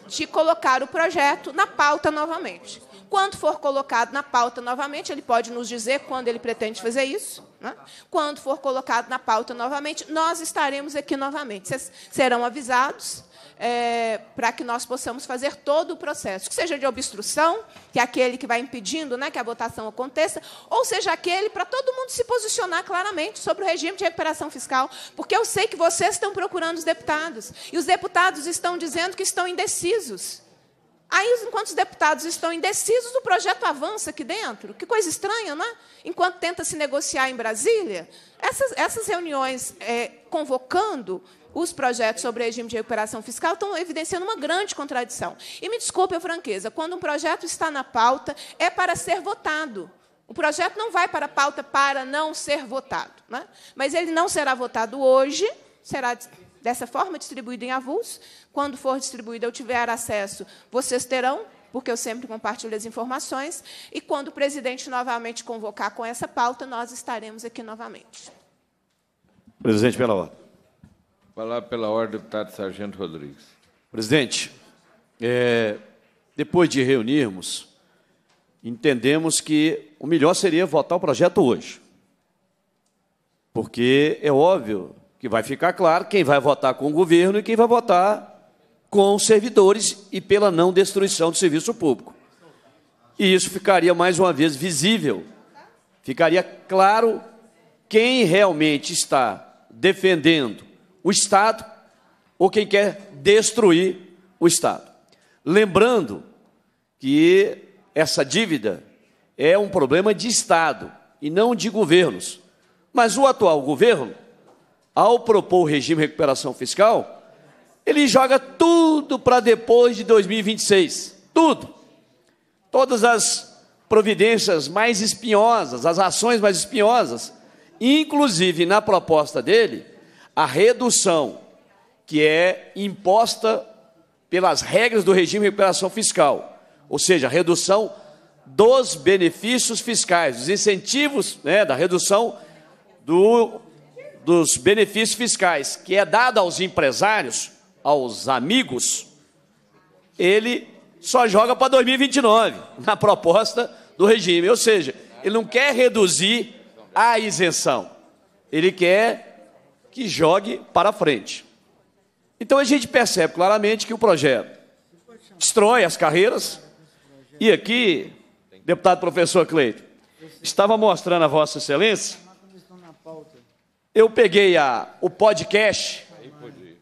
de colocar o projeto na pauta novamente. Quando for colocado na pauta novamente, ele pode nos dizer quando ele pretende fazer isso. Né? Quando for colocado na pauta novamente, nós estaremos aqui novamente. Vocês serão avisados. É, para que nós possamos fazer todo o processo, que seja de obstrução, que é aquele que vai impedindo né, que a votação aconteça, ou seja aquele para todo mundo se posicionar claramente sobre o regime de recuperação fiscal, porque eu sei que vocês estão procurando os deputados, e os deputados estão dizendo que estão indecisos. Aí, enquanto os deputados estão indecisos, o projeto avança aqui dentro. Que coisa estranha, não é? Enquanto tenta se negociar em Brasília, essas, essas reuniões é, convocando os projetos sobre regime de recuperação fiscal estão evidenciando uma grande contradição. E me desculpe a franqueza, quando um projeto está na pauta, é para ser votado. O projeto não vai para a pauta para não ser votado. Né? Mas ele não será votado hoje, será dessa forma, distribuído em avulso. Quando for distribuído, eu tiver acesso, vocês terão, porque eu sempre compartilho as informações. E quando o presidente novamente convocar com essa pauta, nós estaremos aqui novamente. Presidente, pela ordem. Palavra pela ordem, deputado Sargento Rodrigues. Presidente, é, depois de reunirmos, entendemos que o melhor seria votar o projeto hoje. Porque é óbvio que vai ficar claro quem vai votar com o governo e quem vai votar com os servidores e pela não destruição do serviço público. E isso ficaria mais uma vez visível, ficaria claro quem realmente está defendendo o Estado ou quem quer destruir o Estado. Lembrando que essa dívida é um problema de Estado e não de governos. Mas o atual governo ao propor o regime de recuperação fiscal, ele joga tudo para depois de 2026. Tudo. Todas as providências mais espinhosas, as ações mais espinhosas, inclusive na proposta dele, a redução que é imposta pelas regras do regime de recuperação fiscal, ou seja, a redução dos benefícios fiscais, dos incentivos né, da redução do dos benefícios fiscais que é dado aos empresários, aos amigos, ele só joga para 2029, na proposta do regime. Ou seja, ele não quer reduzir a isenção, ele quer que jogue para frente. Então a gente percebe claramente que o projeto destrói as carreiras, e aqui, deputado professor Cleito, estava mostrando a Vossa Excelência eu peguei a, o podcast.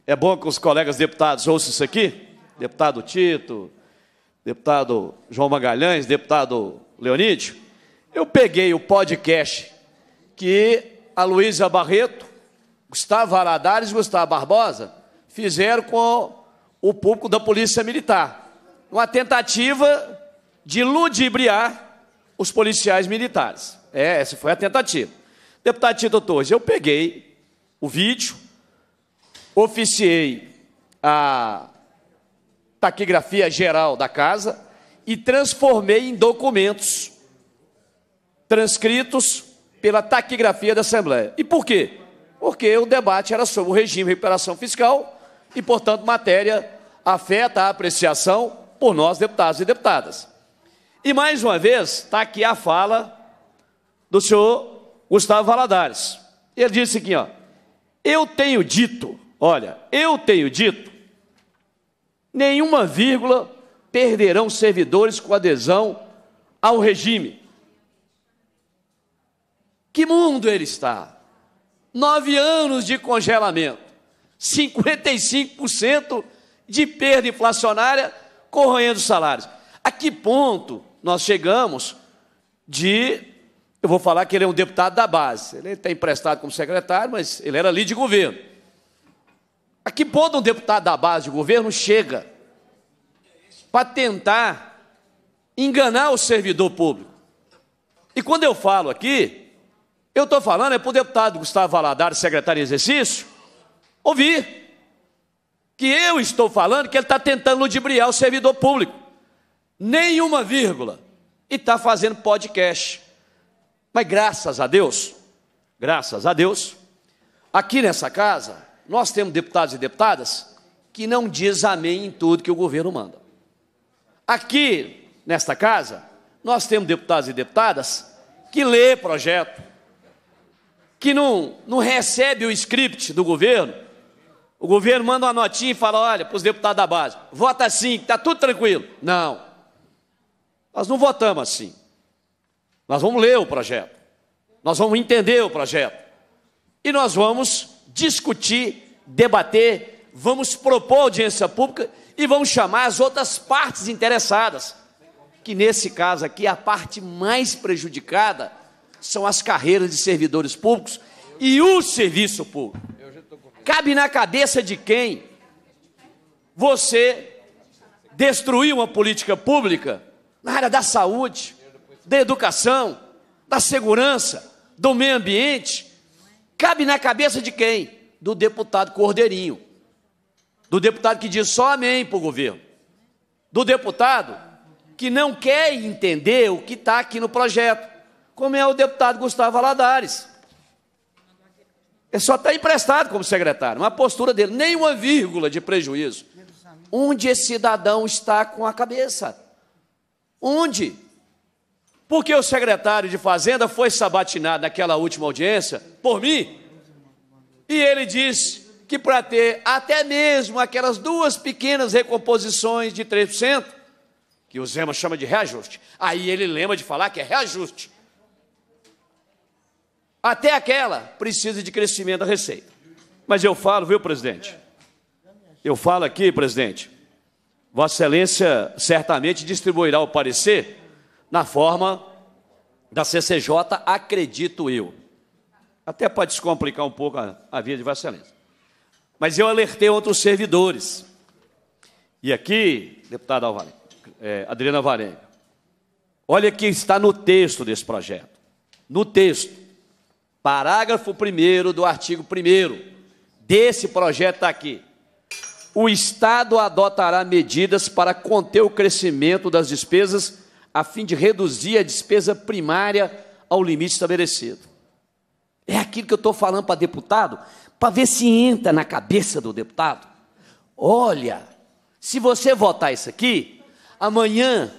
É bom que os colegas deputados ouçam isso aqui. Deputado Tito, deputado João Magalhães, deputado Leonídio. Eu peguei o podcast que a Luísa Barreto, Gustavo Aradares e Gustavo Barbosa fizeram com o público da Polícia Militar. Uma tentativa de ludibriar os policiais militares. É, essa foi a tentativa. Deputado Tito Torres, eu peguei o vídeo, oficiei a taquigrafia geral da casa e transformei em documentos transcritos pela taquigrafia da Assembleia. E por quê? Porque o debate era sobre o regime de recuperação fiscal e, portanto, matéria afeta a apreciação por nós, deputados e deputadas. E mais uma vez, está aqui a fala do senhor Gustavo Valadares. Ele disse aqui, ó, eu tenho dito, olha, eu tenho dito, nenhuma vírgula perderão servidores com adesão ao regime. Que mundo ele está? Nove anos de congelamento, 55% de perda inflacionária corroendo salários. A que ponto nós chegamos de eu vou falar que ele é um deputado da base. Ele está emprestado como secretário, mas ele era ali de governo. A que ponto um deputado da base de governo chega para tentar enganar o servidor público? E quando eu falo aqui, eu estou falando é para o deputado Gustavo Valadares, secretário em exercício, ouvir que eu estou falando que ele está tentando ludibriar o servidor público. Nenhuma vírgula. E está fazendo podcast mas graças a Deus, graças a Deus, aqui nessa casa, nós temos deputados e deputadas que não diz amém em tudo que o governo manda. Aqui, nesta casa, nós temos deputados e deputadas que lê projeto, que não, não recebe o script do governo. O governo manda uma notinha e fala, olha, para os deputados da base, vota assim, que está tudo tranquilo. Não. Nós não votamos assim. Nós vamos ler o projeto, nós vamos entender o projeto e nós vamos discutir, debater, vamos propor audiência pública e vamos chamar as outras partes interessadas, que nesse caso aqui a parte mais prejudicada são as carreiras de servidores públicos e o serviço público. Cabe na cabeça de quem você destruir uma política pública na área da saúde, da educação, da segurança, do meio ambiente, cabe na cabeça de quem? Do deputado Cordeirinho. Do deputado que diz só amém para o governo. Do deputado que não quer entender o que está aqui no projeto, como é o deputado Gustavo Aladares. Ele só está emprestado como secretário, uma postura dele, nem uma vírgula de prejuízo. Onde esse cidadão está com a cabeça? Onde? Porque o secretário de Fazenda foi sabatinado naquela última audiência por mim. E ele disse que para ter até mesmo aquelas duas pequenas recomposições de 3%, que o Zema chama de reajuste, aí ele lembra de falar que é reajuste. Até aquela precisa de crescimento da receita. Mas eu falo, viu, presidente? Eu falo aqui, presidente. Vossa Excelência certamente distribuirá o parecer na forma da CCJ, acredito eu. Até para descomplicar um pouco a, a vida de Vai-Excelência. Mas eu alertei outros servidores. E aqui, deputada Alvarez, é, Adriana Varenga, olha que está no texto desse projeto. No texto, parágrafo 1 do artigo 1 desse projeto está aqui. O Estado adotará medidas para conter o crescimento das despesas a fim de reduzir a despesa primária ao limite estabelecido. É aquilo que eu estou falando para deputado, para ver se entra na cabeça do deputado. Olha, se você votar isso aqui, amanhã,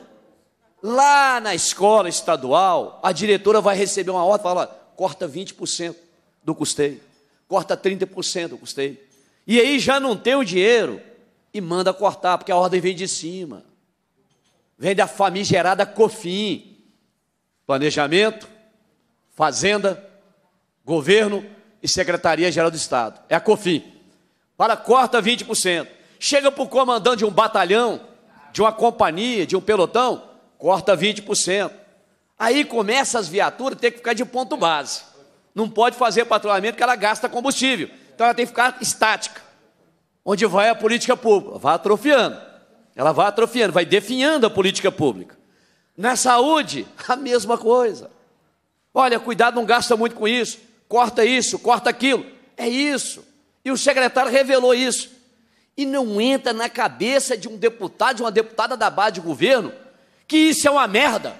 lá na escola estadual, a diretora vai receber uma ordem e falar: corta 20% do custeio, corta 30% do custeio. E aí já não tem o dinheiro e manda cortar, porque a ordem vem de cima vem da famigerada COFIN, Planejamento, Fazenda, Governo e Secretaria-Geral do Estado. É a COFIN. Para corta 20%. Chega para o comandante de um batalhão, de uma companhia, de um pelotão, corta 20%. Aí começa as viaturas ter que ficar de ponto base. Não pode fazer patrulhamento que ela gasta combustível. Então ela tem que ficar estática. Onde vai a política pública? Vai atrofiando. Ela vai atrofiando, vai definhando a política pública. Na saúde, a mesma coisa. Olha, cuidado, não gasta muito com isso. Corta isso, corta aquilo. É isso. E o secretário revelou isso. E não entra na cabeça de um deputado, de uma deputada da base de governo, que isso é uma merda.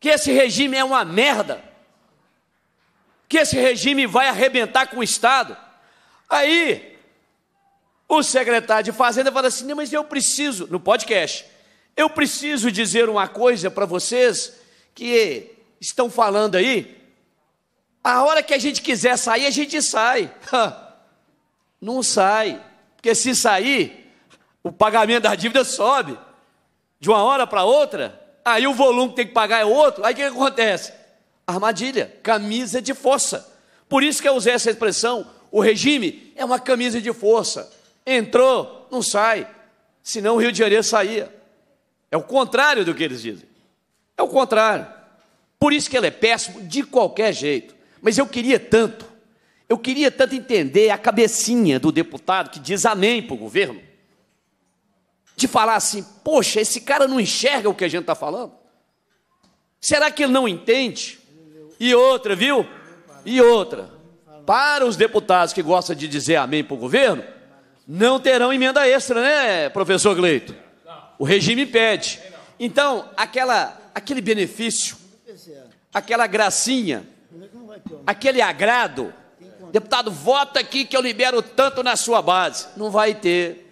Que esse regime é uma merda. Que esse regime vai arrebentar com o Estado. Aí, o secretário de Fazenda fala assim: mas eu preciso, no podcast, eu preciso dizer uma coisa para vocês que estão falando aí. A hora que a gente quiser sair, a gente sai. Não sai. Porque se sair, o pagamento da dívida sobe. De uma hora para outra, aí o volume que tem que pagar é outro. Aí o que, que acontece? Armadilha, camisa de força. Por isso que eu usei essa expressão, o regime é uma camisa de força. Entrou, não sai. Senão o Rio de Janeiro saía. É o contrário do que eles dizem. É o contrário. Por isso que ele é péssimo de qualquer jeito. Mas eu queria tanto, eu queria tanto entender a cabecinha do deputado que diz amém para o governo. De falar assim, poxa, esse cara não enxerga o que a gente está falando? Será que ele não entende? E outra, viu? E outra. Para os deputados que gostam de dizer amém para o governo, não terão emenda extra, né, professor Gleito? O regime pede. Então, aquela, aquele benefício, aquela gracinha, aquele agrado, deputado, vota aqui que eu libero tanto na sua base. Não vai ter.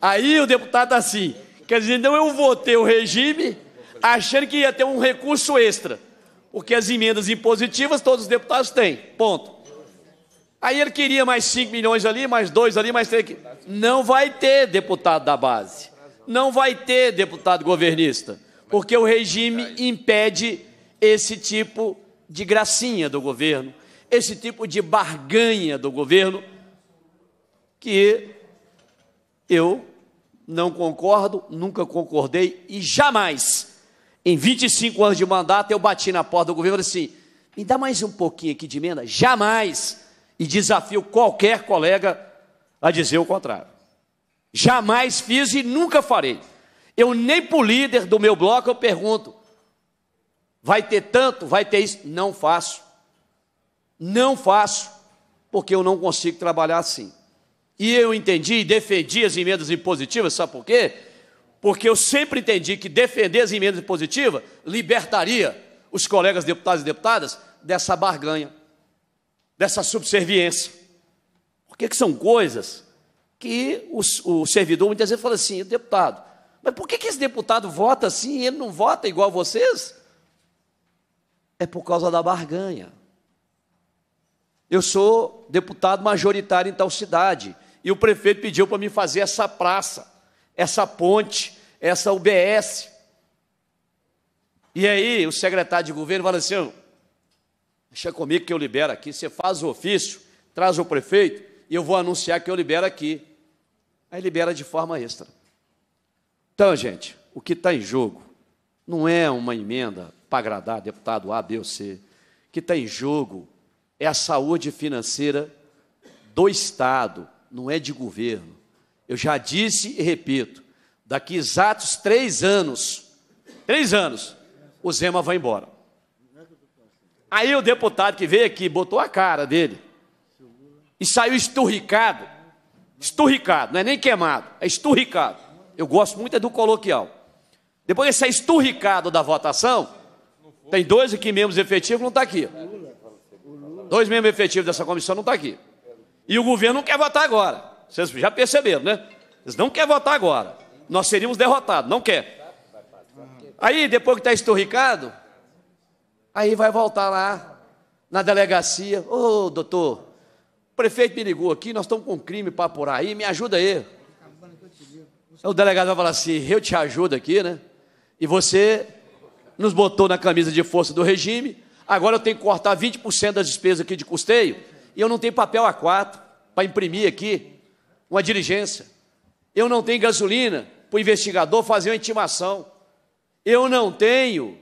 Aí o deputado assim, quer dizer, então eu votei o regime achando que ia ter um recurso extra, porque as emendas impositivas todos os deputados têm, ponto. Aí ele queria mais 5 milhões ali, mais 2 ali, mais 3. Não vai ter deputado da base. Não vai ter deputado governista. Porque o regime impede esse tipo de gracinha do governo, esse tipo de barganha do governo, que eu não concordo, nunca concordei e jamais, em 25 anos de mandato, eu bati na porta do governo e falei assim: me dá mais um pouquinho aqui de emenda? Jamais e desafio qualquer colega a dizer o contrário. Jamais fiz e nunca farei. Eu nem para o líder do meu bloco eu pergunto: vai ter tanto, vai ter isso? Não faço. Não faço, porque eu não consigo trabalhar assim. E eu entendi e defendi as emendas impositivas, sabe por quê? Porque eu sempre entendi que defender as emendas impositivas libertaria os colegas deputados e deputadas dessa barganha dessa subserviência. Porque que são coisas que o, o servidor muitas vezes fala assim, deputado, mas por que, que esse deputado vota assim e ele não vota igual a vocês? É por causa da barganha. Eu sou deputado majoritário em tal cidade e o prefeito pediu para me fazer essa praça, essa ponte, essa UBS. E aí o secretário de governo fala assim, Deixa comigo que eu libero aqui. Você faz o ofício, traz o prefeito e eu vou anunciar que eu libero aqui. Aí libera de forma extra. Então, gente, o que está em jogo não é uma emenda para agradar deputado A, B ou C. O que está em jogo é a saúde financeira do Estado, não é de governo. Eu já disse e repito: daqui exatos três anos, três anos, o Zema vai embora. Aí o deputado que veio aqui botou a cara dele e saiu esturricado. Esturricado, não é nem queimado, é esturricado. Eu gosto muito é do coloquial. Depois que sai esturricado da votação, tem dois aqui membros efetivos, não está aqui. Dois membros efetivos dessa comissão não está aqui. E o governo não quer votar agora. Vocês já perceberam, né? Eles não querem votar agora. Nós seríamos derrotados, não quer. Aí, depois que está esturricado, Aí vai voltar lá na delegacia. Ô, oh, doutor, o prefeito me ligou aqui, nós estamos com um crime para apurar aí, me ajuda aí. O delegado vai falar assim: eu te ajudo aqui, né? E você nos botou na camisa de força do regime, agora eu tenho que cortar 20% das despesas aqui de custeio, e eu não tenho papel A4 para imprimir aqui uma dirigência. Eu não tenho gasolina para o investigador fazer uma intimação. Eu não tenho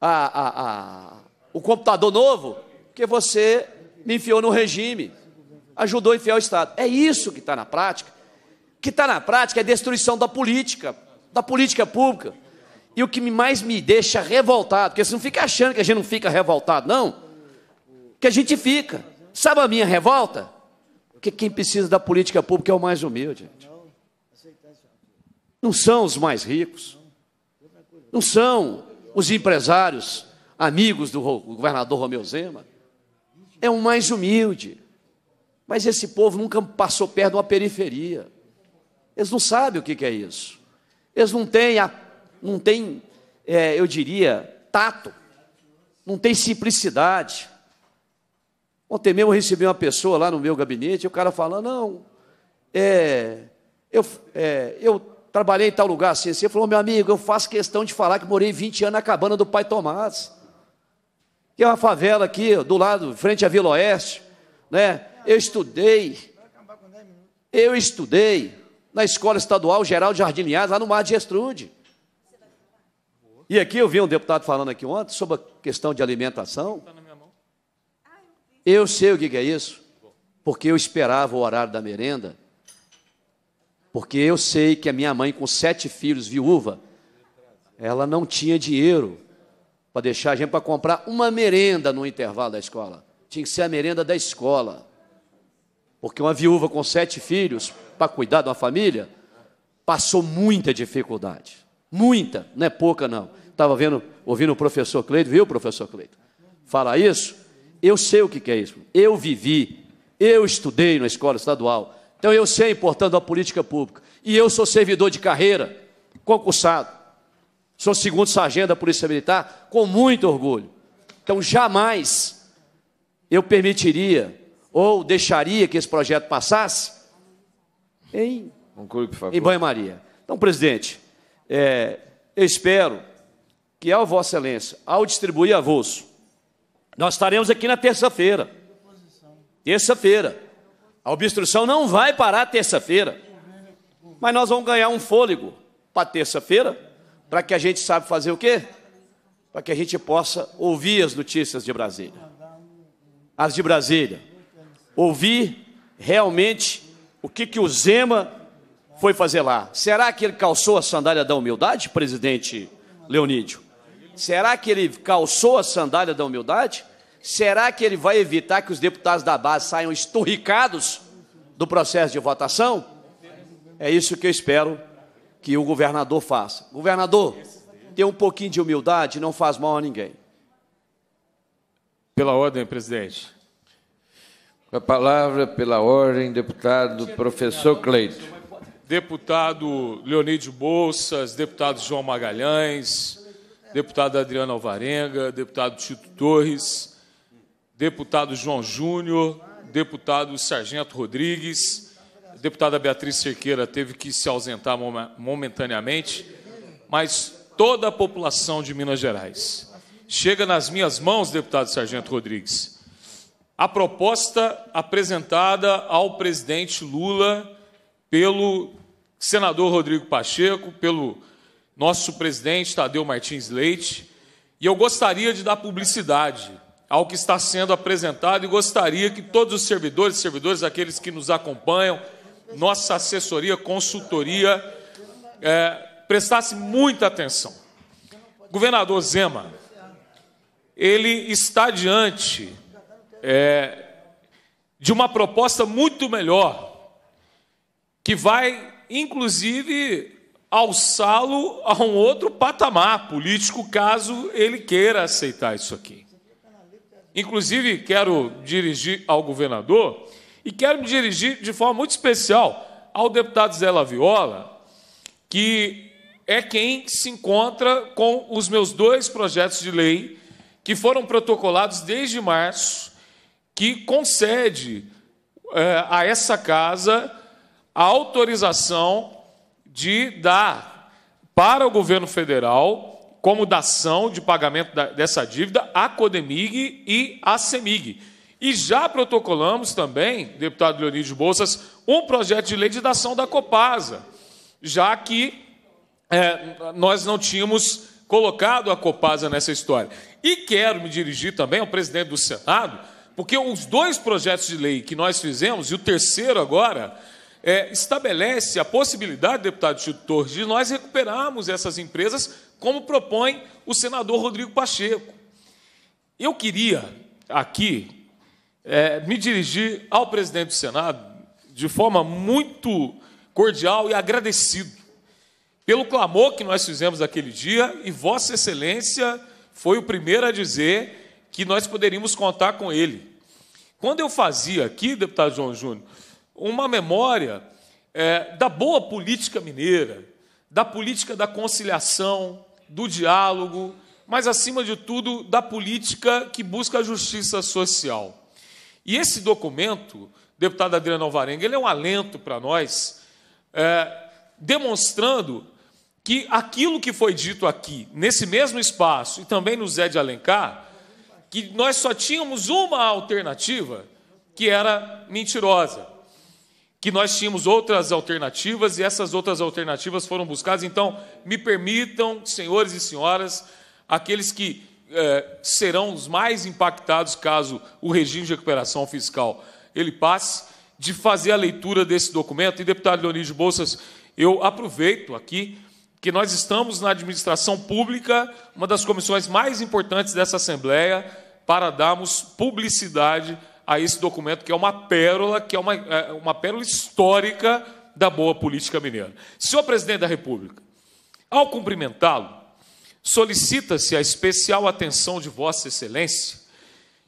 a, a, a, o computador novo porque você me enfiou no regime, ajudou a enfiar o Estado. É isso que está na prática. O que está na prática é a destruição da política, da política pública. E o que mais me deixa revoltado, porque você não fica achando que a gente não fica revoltado, não. Que a gente fica. Sabe a minha revolta? Porque quem precisa da política pública é o mais humilde. Gente. Não são os mais ricos. Não são os empresários, amigos do governador Romeu Zema, é um mais humilde. Mas esse povo nunca passou perto de uma periferia. Eles não sabem o que é isso. Eles não têm, a, não têm é, eu diria, tato, não têm simplicidade. Ontem mesmo eu recebi uma pessoa lá no meu gabinete, o cara falou não, é, eu, é, eu trabalhei em tal lugar assim, assim. Ele falou, meu amigo, eu faço questão de falar que morei 20 anos na cabana do pai Tomás. Que é uma favela aqui, do lado, frente à Vila Oeste. Né? Eu estudei. Eu estudei na Escola Estadual Geral de Jardim Linhares, lá no Mar de Gestrude. E aqui eu vi um deputado falando aqui ontem sobre a questão de alimentação. Tá eu sei o que é isso, porque eu esperava o horário da merenda porque eu sei que a minha mãe, com sete filhos, viúva, ela não tinha dinheiro para deixar a gente para comprar uma merenda no intervalo da escola. Tinha que ser a merenda da escola. Porque uma viúva com sete filhos, para cuidar de uma família, passou muita dificuldade. Muita, não é pouca não. Estava vendo, ouvindo o professor Cleito, viu, professor Cleito? Fala isso? Eu sei o que é isso. Eu vivi, eu estudei na escola estadual. Então eu sei, portanto, a política pública. E eu sou servidor de carreira, concursado. Sou segundo sargento da Polícia Militar, com muito orgulho. Então jamais eu permitiria ou deixaria que esse projeto passasse em, em banho-maria. Então, presidente, é, eu espero que, ao Vossa Excelência, ao distribuir avulso, nós estaremos aqui na terça-feira. Terça-feira a obstrução não vai parar terça-feira. Mas nós vamos ganhar um fôlego para terça-feira, para que a gente saiba fazer o quê? Para que a gente possa ouvir as notícias de Brasília. As de Brasília. Ouvir realmente o que, que o Zema foi fazer lá. Será que ele calçou a sandália da humildade, presidente Leonídio? Será que ele calçou a sandália da humildade? será que ele vai evitar que os deputados da base saiam esturricados do processo de votação? É isso que eu espero que o governador faça. Governador, tem um pouquinho de humildade, não faz mal a ninguém. Pela ordem, presidente. a palavra, pela ordem, deputado professor Cleito. Deputado Leonide Bolsas, deputado João Magalhães, deputado Adriano Alvarenga, deputado Tito Torres, deputado João Júnior, deputado Sargento Rodrigues, deputada Beatriz Cerqueira teve que se ausentar momentaneamente, mas toda a população de Minas Gerais. Chega nas minhas mãos, deputado Sargento Rodrigues, a proposta apresentada ao presidente Lula pelo senador Rodrigo Pacheco, pelo nosso presidente Tadeu Martins Leite, e eu gostaria de dar publicidade ao que está sendo apresentado e gostaria que todos os servidores, servidores, aqueles que nos acompanham, nossa assessoria, consultoria, é, prestasse muita atenção. Governador Zema, ele está diante é, de uma proposta muito melhor, que vai, inclusive, alçá-lo a um outro patamar político, caso ele queira aceitar isso aqui. Inclusive, quero dirigir ao governador e quero me dirigir de forma muito especial ao deputado Zé Laviola, que é quem se encontra com os meus dois projetos de lei que foram protocolados desde março, que concede eh, a essa casa a autorização de dar para o governo federal como dação de pagamento dessa dívida à Codemig e à Semig. E já protocolamos também, deputado Leonídio Bolsas, um projeto de lei de dação da Copasa, já que é, nós não tínhamos colocado a Copasa nessa história. E quero me dirigir também ao presidente do Senado, porque os dois projetos de lei que nós fizemos, e o terceiro agora, é, estabelece a possibilidade, deputado Torres, de nós recuperarmos essas empresas como propõe o senador Rodrigo Pacheco. Eu queria aqui é, me dirigir ao presidente do Senado de forma muito cordial e agradecido pelo clamor que nós fizemos aquele dia e Vossa Excelência foi o primeiro a dizer que nós poderíamos contar com ele. Quando eu fazia aqui, deputado João Júnior, uma memória é, da boa política mineira, da política da conciliação, do diálogo, mas acima de tudo da política que busca a justiça social. E esse documento, deputado Adriano Alvarenga, ele é um alento para nós, é, demonstrando que aquilo que foi dito aqui, nesse mesmo espaço, e também no Zé de Alencar, que nós só tínhamos uma alternativa que era mentirosa que nós tínhamos outras alternativas e essas outras alternativas foram buscadas. Então, me permitam, senhores e senhoras, aqueles que eh, serão os mais impactados caso o regime de recuperação fiscal ele passe, de fazer a leitura desse documento. E, deputado Leonídio Bolsas, eu aproveito aqui que nós estamos na administração pública, uma das comissões mais importantes dessa Assembleia, para darmos publicidade a esse documento que é uma pérola, que é uma, é, uma pérola histórica da boa política mineira. Senhor presidente da República, ao cumprimentá-lo, solicita-se a especial atenção de Vossa Excelência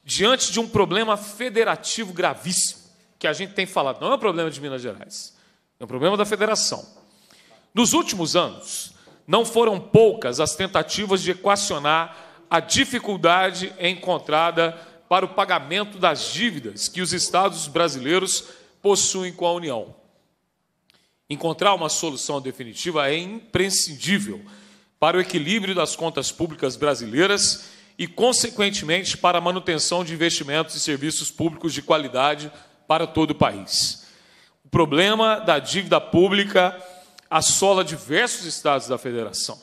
diante de um problema federativo gravíssimo que a gente tem falado. Não é um problema de Minas Gerais, é um problema da federação. Nos últimos anos, não foram poucas as tentativas de equacionar a dificuldade encontrada para o pagamento das dívidas que os estados brasileiros possuem com a União. Encontrar uma solução definitiva é imprescindível para o equilíbrio das contas públicas brasileiras e, consequentemente, para a manutenção de investimentos e serviços públicos de qualidade para todo o país. O problema da dívida pública assola diversos estados da federação.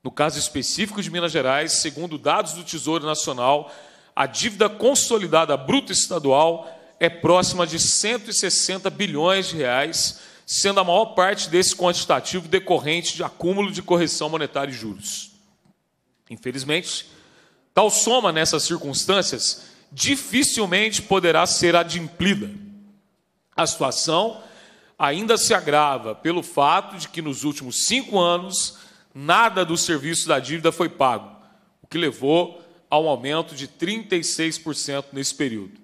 No caso específico de Minas Gerais, segundo dados do Tesouro Nacional, a dívida consolidada bruta estadual é próxima de 160 bilhões de reais, sendo a maior parte desse quantitativo decorrente de acúmulo de correção monetária e juros. Infelizmente, tal soma nessas circunstâncias dificilmente poderá ser adimplida. A situação ainda se agrava pelo fato de que nos últimos cinco anos nada do serviço da dívida foi pago, o que levou a um aumento de 36% nesse período.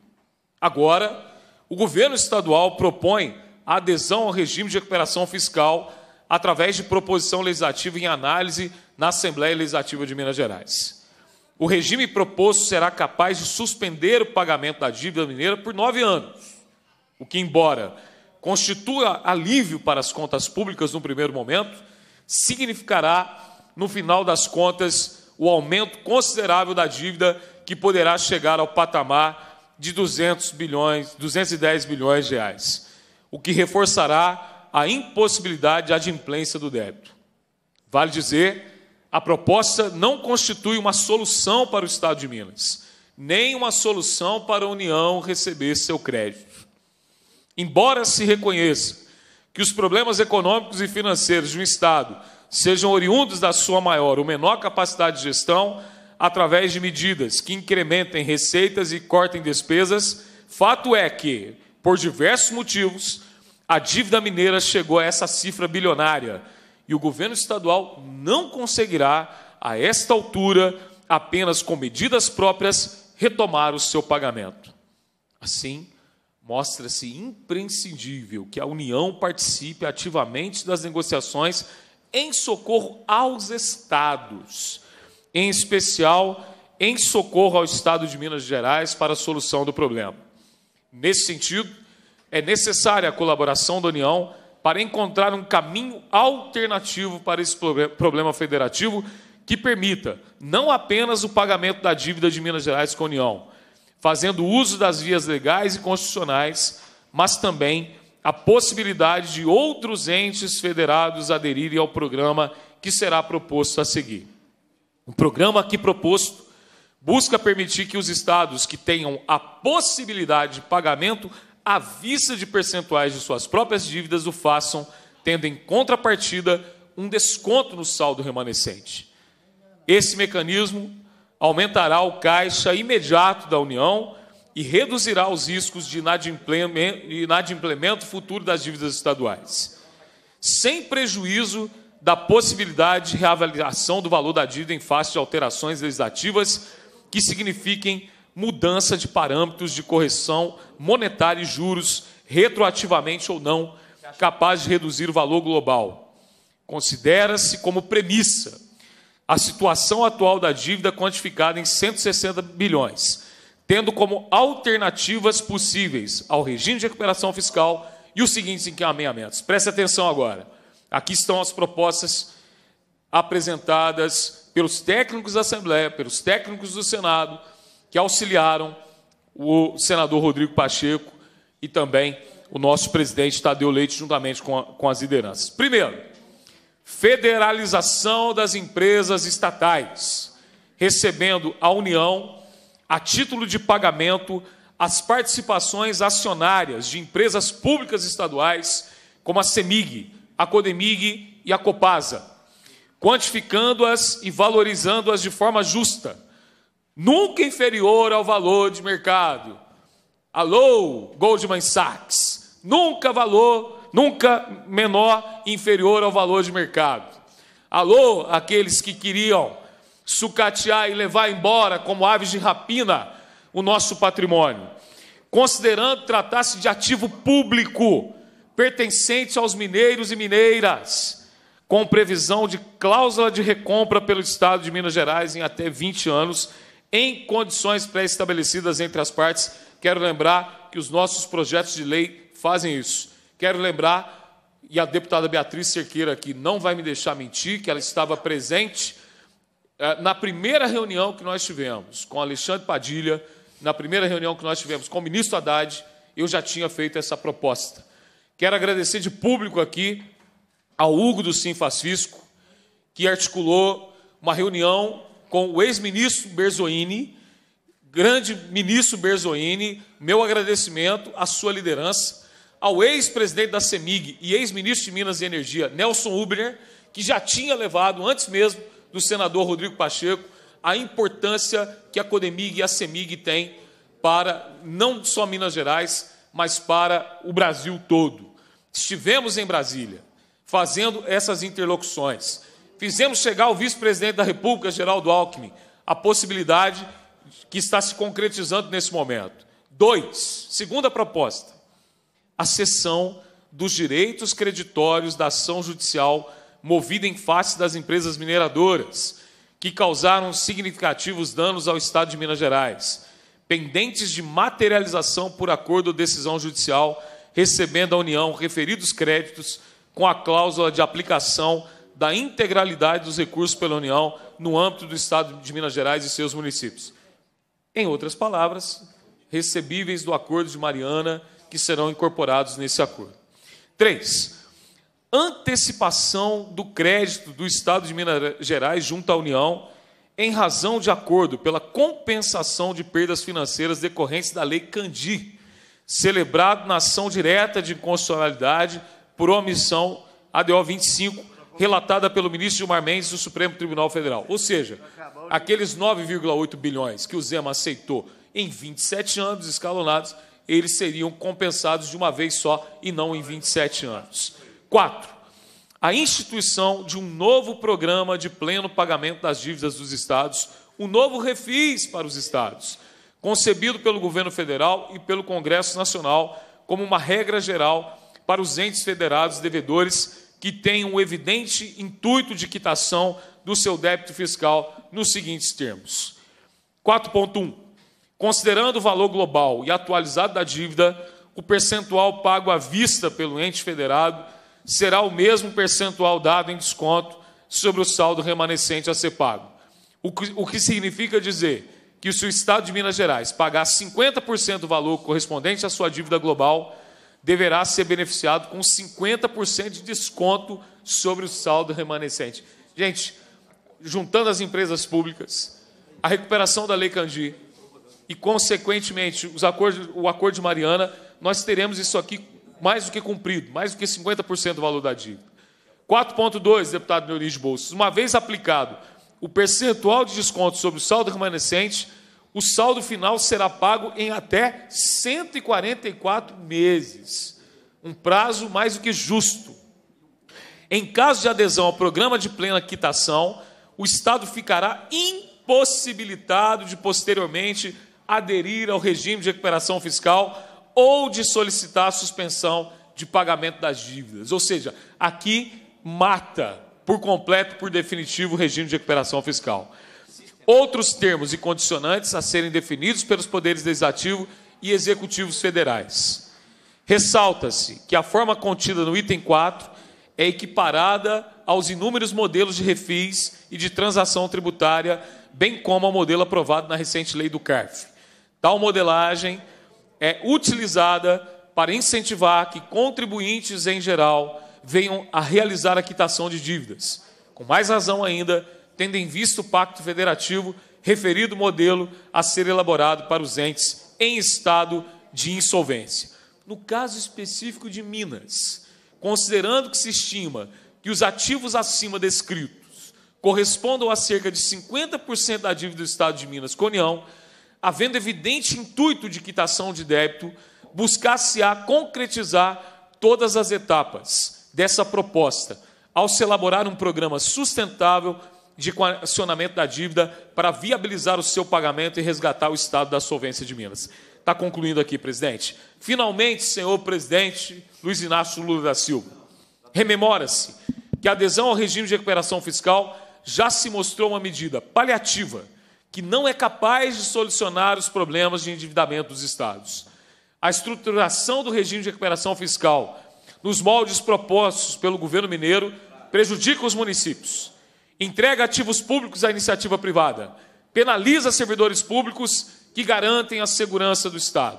Agora, o governo estadual propõe a adesão ao regime de recuperação fiscal através de proposição legislativa em análise na Assembleia Legislativa de Minas Gerais. O regime proposto será capaz de suspender o pagamento da dívida mineira por nove anos, o que, embora constitua alívio para as contas públicas no primeiro momento, significará, no final das contas, o aumento considerável da dívida que poderá chegar ao patamar de 200 bilhões, 210 bilhões de reais, o que reforçará a impossibilidade de adimplência do débito. Vale dizer, a proposta não constitui uma solução para o Estado de Minas, nem uma solução para a União receber seu crédito. Embora se reconheça que os problemas econômicos e financeiros de um Estado sejam oriundos da sua maior ou menor capacidade de gestão, através de medidas que incrementem receitas e cortem despesas, fato é que, por diversos motivos, a dívida mineira chegou a essa cifra bilionária e o governo estadual não conseguirá, a esta altura, apenas com medidas próprias, retomar o seu pagamento. Assim, mostra-se imprescindível que a União participe ativamente das negociações em socorro aos estados, em especial em socorro ao estado de Minas Gerais para a solução do problema. Nesse sentido, é necessária a colaboração da União para encontrar um caminho alternativo para esse problema federativo que permita não apenas o pagamento da dívida de Minas Gerais com a União, fazendo uso das vias legais e constitucionais, mas também a possibilidade de outros entes federados aderirem ao programa que será proposto a seguir. O programa aqui proposto busca permitir que os estados que tenham a possibilidade de pagamento à vista de percentuais de suas próprias dívidas o façam, tendo em contrapartida um desconto no saldo remanescente. Esse mecanismo aumentará o caixa imediato da União e reduzirá os riscos de inadimplemento futuro das dívidas estaduais, sem prejuízo da possibilidade de reavaliação do valor da dívida em face de alterações legislativas que signifiquem mudança de parâmetros de correção monetária e juros, retroativamente ou não, capaz de reduzir o valor global. Considera-se como premissa a situação atual da dívida quantificada em 160 bilhões tendo como alternativas possíveis ao regime de recuperação fiscal e os seguintes encaminhamentos. Preste atenção agora. Aqui estão as propostas apresentadas pelos técnicos da Assembleia, pelos técnicos do Senado, que auxiliaram o senador Rodrigo Pacheco e também o nosso presidente Tadeu Leite, juntamente com, a, com as lideranças. Primeiro, federalização das empresas estatais, recebendo a União a título de pagamento as participações acionárias de empresas públicas estaduais, como a CEMIG, a CODEMIG e a Copasa, quantificando-as e valorizando-as de forma justa, nunca inferior ao valor de mercado. Alô, Goldman Sachs, nunca valor, nunca menor inferior ao valor de mercado. Alô, aqueles que queriam sucatear e levar embora como aves de rapina o nosso patrimônio, considerando tratar-se de ativo público pertencente aos mineiros e mineiras, com previsão de cláusula de recompra pelo Estado de Minas Gerais em até 20 anos, em condições pré-estabelecidas entre as partes. Quero lembrar que os nossos projetos de lei fazem isso. Quero lembrar, e a deputada Beatriz Cerqueira aqui não vai me deixar mentir, que ela estava presente é, na primeira reunião que nós tivemos com Alexandre Padilha, na primeira reunião que nós tivemos com o ministro Haddad, eu já tinha feito essa proposta. Quero agradecer de público aqui ao Hugo do Sim Faz que articulou uma reunião com o ex-ministro Berzoini, grande ministro Berzoini, meu agradecimento à sua liderança, ao ex-presidente da CEMIG e ex-ministro de Minas e Energia, Nelson Ubner, que já tinha levado, antes mesmo do senador Rodrigo Pacheco a importância que a Codemig e a CEMIG têm para não só Minas Gerais, mas para o Brasil todo. Estivemos em Brasília fazendo essas interlocuções. Fizemos chegar ao vice-presidente da República, Geraldo Alckmin, a possibilidade que está se concretizando nesse momento. Dois, segunda proposta, a cessão dos direitos creditórios da ação judicial movida em face das empresas mineradoras, que causaram significativos danos ao Estado de Minas Gerais, pendentes de materialização por acordo ou decisão judicial, recebendo a União referidos créditos com a cláusula de aplicação da integralidade dos recursos pela União no âmbito do Estado de Minas Gerais e seus municípios. Em outras palavras, recebíveis do Acordo de Mariana que serão incorporados nesse acordo. Três, antecipação do crédito do Estado de Minas Gerais junto à União em razão de acordo pela compensação de perdas financeiras decorrentes da Lei Candi, celebrado na ação direta de inconstitucionalidade por omissão ADO 25, relatada pelo ministro Gilmar Mendes do Supremo Tribunal Federal. Ou seja, aqueles 9,8 bilhões que o Zema aceitou em 27 anos escalonados, eles seriam compensados de uma vez só e não em 27 anos. Quatro, a instituição de um novo programa de pleno pagamento das dívidas dos estados, um novo refis para os estados, concebido pelo governo federal e pelo Congresso Nacional como uma regra geral para os entes federados devedores que tenham um evidente intuito de quitação do seu débito fiscal nos seguintes termos. 4.1. Considerando o valor global e atualizado da dívida, o percentual pago à vista pelo ente federado será o mesmo percentual dado em desconto sobre o saldo remanescente a ser pago. O que, o que significa dizer que se o Estado de Minas Gerais pagar 50% do valor correspondente à sua dívida global, deverá ser beneficiado com 50% de desconto sobre o saldo remanescente. Gente, juntando as empresas públicas, a recuperação da Lei Candir e, consequentemente, os acordos, o Acordo de Mariana, nós teremos isso aqui mais do que cumprido, mais do que 50% do valor da dívida. 4.2, deputado de Bolsas, uma vez aplicado o percentual de desconto sobre o saldo remanescente, o saldo final será pago em até 144 meses, um prazo mais do que justo. Em caso de adesão ao programa de plena quitação, o Estado ficará impossibilitado de posteriormente aderir ao regime de recuperação fiscal ou de solicitar a suspensão de pagamento das dívidas. Ou seja, aqui mata por completo, por definitivo, o regime de recuperação fiscal. Outros termos e condicionantes a serem definidos pelos poderes legislativo e executivos federais. Ressalta-se que a forma contida no item 4 é equiparada aos inúmeros modelos de refis e de transação tributária, bem como ao modelo aprovado na recente lei do CARF. Tal modelagem é utilizada para incentivar que contribuintes em geral venham a realizar a quitação de dívidas. Com mais razão ainda, tendo em vista o Pacto Federativo, referido modelo a ser elaborado para os entes em estado de insolvência. No caso específico de Minas, considerando que se estima que os ativos acima descritos correspondam a cerca de 50% da dívida do Estado de Minas com a União, havendo evidente intuito de quitação de débito, buscar-se-á concretizar todas as etapas dessa proposta, ao se elaborar um programa sustentável de equacionamento da dívida para viabilizar o seu pagamento e resgatar o estado da solvência de Minas. Está concluindo aqui, presidente. Finalmente, senhor presidente Luiz Inácio Lula da Silva, rememora-se que a adesão ao regime de recuperação fiscal já se mostrou uma medida paliativa que não é capaz de solucionar os problemas de endividamento dos estados. A estruturação do regime de recuperação fiscal, nos moldes propostos pelo governo mineiro, prejudica os municípios, entrega ativos públicos à iniciativa privada, penaliza servidores públicos que garantem a segurança do Estado,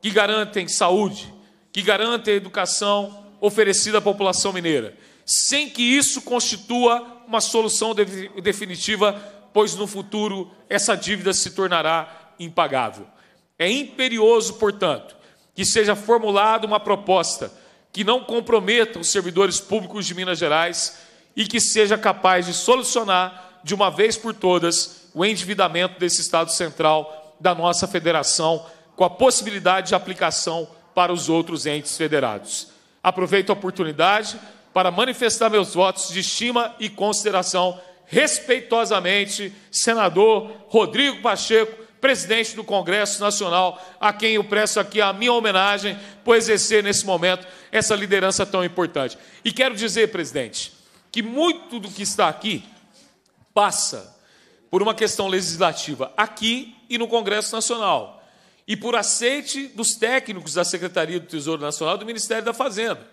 que garantem saúde, que garantem a educação oferecida à população mineira, sem que isso constitua uma solução definitiva pois no futuro essa dívida se tornará impagável. É imperioso, portanto, que seja formulada uma proposta que não comprometa os servidores públicos de Minas Gerais e que seja capaz de solucionar de uma vez por todas o endividamento desse Estado central da nossa federação, com a possibilidade de aplicação para os outros entes federados. Aproveito a oportunidade para manifestar meus votos de estima e consideração respeitosamente, senador Rodrigo Pacheco, presidente do Congresso Nacional, a quem eu presto aqui a minha homenagem por exercer nesse momento essa liderança tão importante. E quero dizer, presidente, que muito do que está aqui passa por uma questão legislativa aqui e no Congresso Nacional, e por aceite dos técnicos da Secretaria do Tesouro Nacional e do Ministério da Fazenda.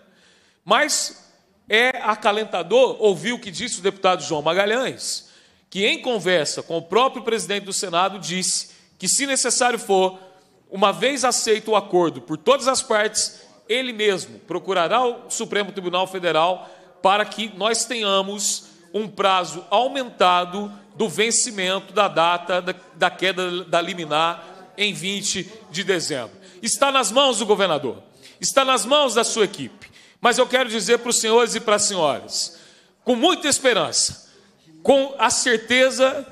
Mas é acalentador ouvir o que disse o deputado João Magalhães, que em conversa com o próprio presidente do Senado disse que, se necessário for, uma vez aceito o acordo por todas as partes, ele mesmo procurará o Supremo Tribunal Federal para que nós tenhamos um prazo aumentado do vencimento da data da, da queda da liminar em 20 de dezembro. Está nas mãos do governador, está nas mãos da sua equipe. Mas eu quero dizer para os senhores e para as senhoras, com muita esperança, com a certeza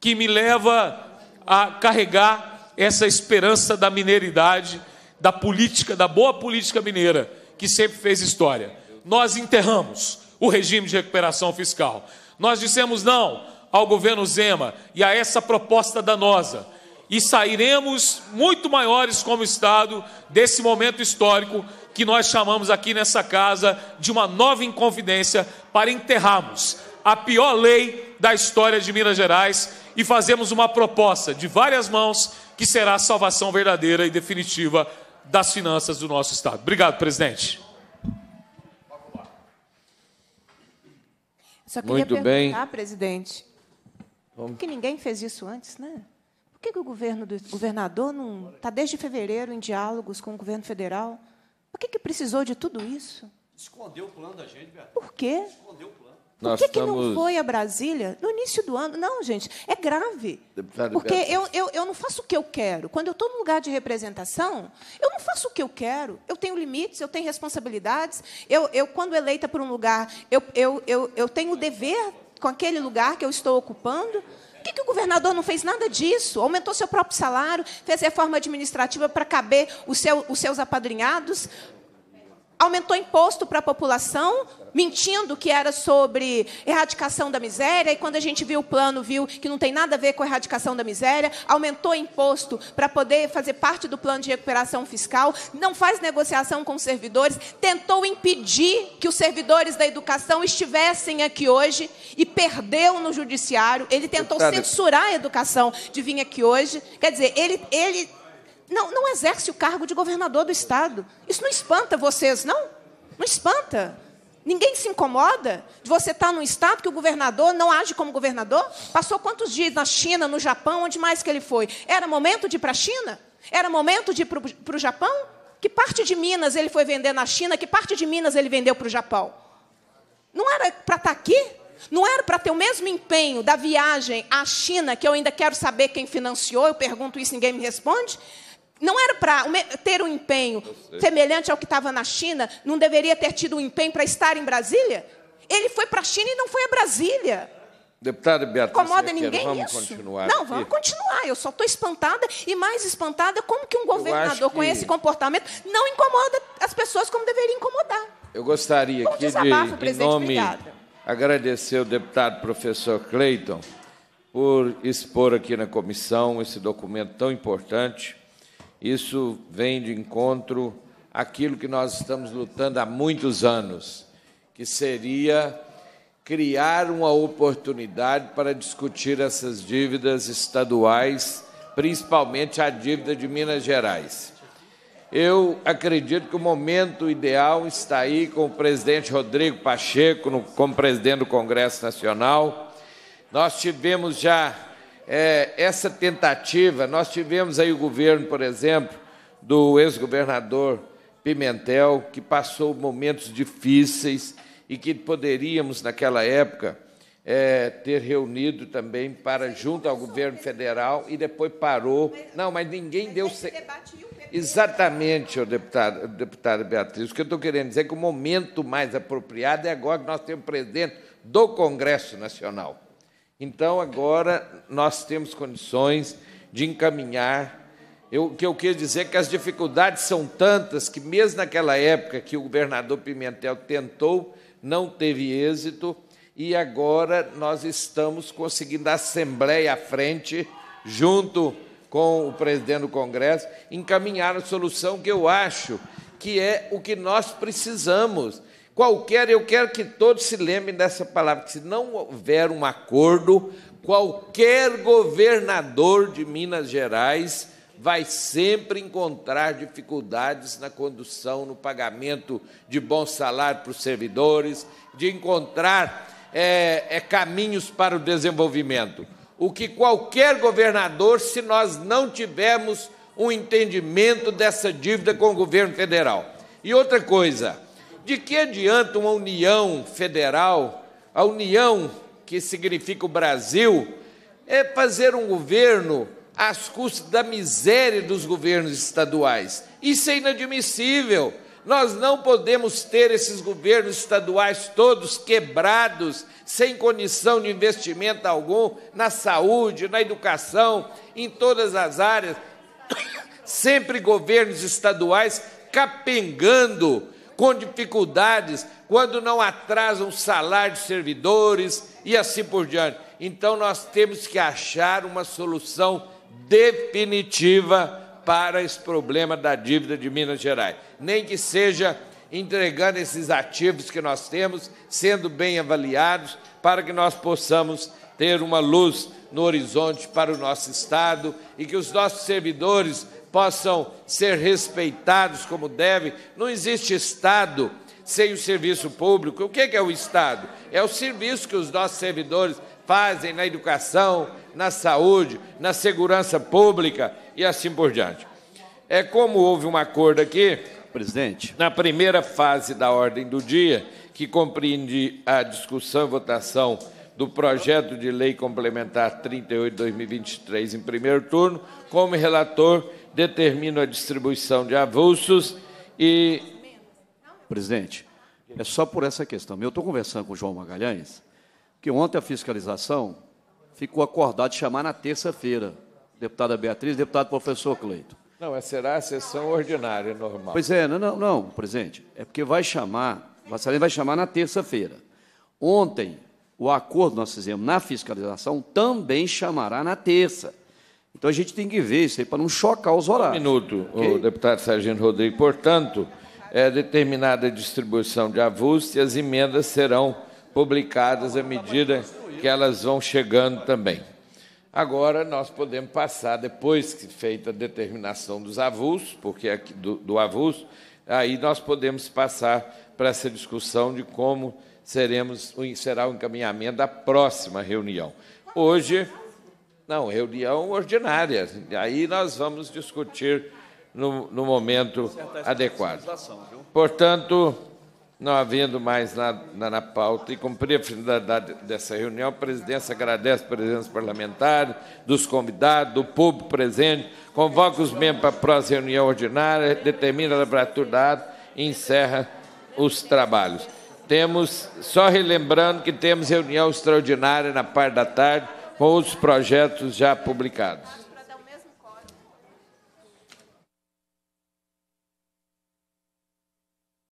que me leva a carregar essa esperança da mineiridade, da política, da boa política mineira, que sempre fez história. Nós enterramos o regime de recuperação fiscal. Nós dissemos não ao governo Zema e a essa proposta danosa. E sairemos muito maiores como Estado desse momento histórico que nós chamamos aqui nessa casa de uma nova inconfidência para enterrarmos a pior lei da história de Minas Gerais e fazemos uma proposta de várias mãos que será a salvação verdadeira e definitiva das finanças do nosso Estado. Obrigado, presidente. Só queria Muito bem. presidente, Vamos. que ninguém fez isso antes, né? Por que, que o governo do governador não está desde fevereiro em diálogos com o governo federal? Por que, que precisou de tudo isso? Escondeu o plano da gente, Beatriz. Por quê? Escondeu o plano. Por que, estamos... que, não foi a Brasília no início do ano? Não, gente, é grave. Deputado porque eu, eu, eu não faço o que eu quero. Quando eu estou num lugar de representação, eu não faço o que eu quero. Eu tenho limites, eu tenho responsabilidades. Eu, eu quando eleita por um lugar, eu, eu, eu, eu tenho o dever com aquele lugar que eu estou ocupando. Por que, que o governador não fez nada disso? Aumentou seu próprio salário, fez reforma administrativa para caber seu, os seus apadrinhados, aumentou imposto para a população, mentindo que era sobre erradicação da miséria, e quando a gente viu o plano, viu que não tem nada a ver com a erradicação da miséria, aumentou imposto para poder fazer parte do plano de recuperação fiscal, não faz negociação com os servidores, tentou impedir que os servidores da educação estivessem aqui hoje e perdeu no judiciário, ele tentou Deputado. censurar a educação de vir aqui hoje. Quer dizer, ele, ele não, não exerce o cargo de governador do Estado. Isso não espanta vocês, não? Não espanta. Ninguém se incomoda de você estar num estado que o governador não age como governador? Passou quantos dias na China, no Japão, onde mais que ele foi? Era momento de ir para a China? Era momento de ir para o Japão? Que parte de Minas ele foi vender na China? Que parte de Minas ele vendeu para o Japão? Não era para estar tá aqui? Não era para ter o mesmo empenho da viagem à China, que eu ainda quero saber quem financiou, eu pergunto isso e ninguém me responde? Não era para ter um empenho semelhante ao que estava na China, não deveria ter tido um empenho para estar em Brasília? Ele foi para a China e não foi a Brasília. Deputada Beatriz, incomoda ninguém vamos isso? Continuar não, aqui. vamos continuar. Eu só estou espantada e mais espantada como que um governador que... com esse comportamento não incomoda as pessoas como deveria incomodar. Eu gostaria como que desabafo, de, em nome, Obrigada. agradecer ao deputado professor Clayton por expor aqui na comissão esse documento tão importante isso vem de encontro àquilo que nós estamos lutando há muitos anos, que seria criar uma oportunidade para discutir essas dívidas estaduais, principalmente a dívida de Minas Gerais. Eu acredito que o momento ideal está aí com o presidente Rodrigo Pacheco, como presidente do Congresso Nacional. Nós tivemos já é, essa tentativa, nós tivemos aí o governo, por exemplo, do ex-governador Pimentel, que passou momentos difíceis e que poderíamos, naquela época, é, ter reunido também para junto ao governo federal e depois parou. Não, mas ninguém deu Exatamente, oh, deputado, deputada Beatriz, o que eu estou querendo dizer é que o momento mais apropriado é agora que nós temos presidente do Congresso Nacional. Então, agora nós temos condições de encaminhar. Eu, o que eu quis dizer é que as dificuldades são tantas que, mesmo naquela época que o governador Pimentel tentou, não teve êxito, e agora nós estamos conseguindo a Assembleia à frente, junto com o presidente do Congresso, encaminhar a solução que eu acho que é o que nós precisamos. Qualquer, eu quero que todos se lembrem dessa palavra, que se não houver um acordo, qualquer governador de Minas Gerais vai sempre encontrar dificuldades na condução, no pagamento de bom salário para os servidores, de encontrar é, é, caminhos para o desenvolvimento. O que qualquer governador, se nós não tivermos um entendimento dessa dívida com o governo federal. E outra coisa, de que adianta uma união federal, a união que significa o Brasil, é fazer um governo às custas da miséria dos governos estaduais? Isso é inadmissível. Nós não podemos ter esses governos estaduais todos quebrados, sem condição de investimento algum na saúde, na educação, em todas as áreas. Sempre governos estaduais capengando com dificuldades, quando não atrasam o salário de servidores e assim por diante. Então, nós temos que achar uma solução definitiva para esse problema da dívida de Minas Gerais. Nem que seja entregando esses ativos que nós temos, sendo bem avaliados, para que nós possamos ter uma luz no horizonte para o nosso Estado e que os nossos servidores possam ser respeitados como devem. Não existe Estado sem o serviço público. O que é o Estado? É o serviço que os nossos servidores fazem na educação, na saúde, na segurança pública e assim por diante. É como houve um acordo aqui, presidente, na primeira fase da ordem do dia, que compreende a discussão e votação do projeto de lei complementar 38/2023 em primeiro turno, como relator determino a distribuição de avulsos e. Presidente, é só por essa questão. Eu estou conversando com o João Magalhães, que ontem a fiscalização ficou acordada de chamar na terça-feira. Deputada Beatriz, deputado professor Cleito. Não, será a sessão ordinária, normal. Pois é, não, não, não presidente. É porque vai chamar, Vassalém vai chamar na terça-feira. Ontem, o acordo que nós fizemos na fiscalização também chamará na terça. Então a gente tem que ver isso aí para não chocar os horários. Um minuto, okay? o deputado Sargento Rodrigues. Portanto, é determinada a distribuição de avulsos e as emendas serão publicadas à medida que elas vão chegando também. Agora nós podemos passar, depois que feita a determinação dos avulsos, porque é aqui, do, do avulso, aí nós podemos passar para essa discussão de como seremos, será o encaminhamento da próxima reunião. Hoje. Não, reunião ordinária. Aí nós vamos discutir no, no momento tá adequado. Portanto, não havendo mais nada na, pauta e cumprir a finalidade dessa reunião, a presidência agradece a presença parlamentar, dos convidados, do público presente, convoca os membros para a próxima reunião ordinária, determina a laboratório da área e encerra os trabalhos. Temos, só relembrando que temos reunião extraordinária na parte da tarde, com os projetos já publicados.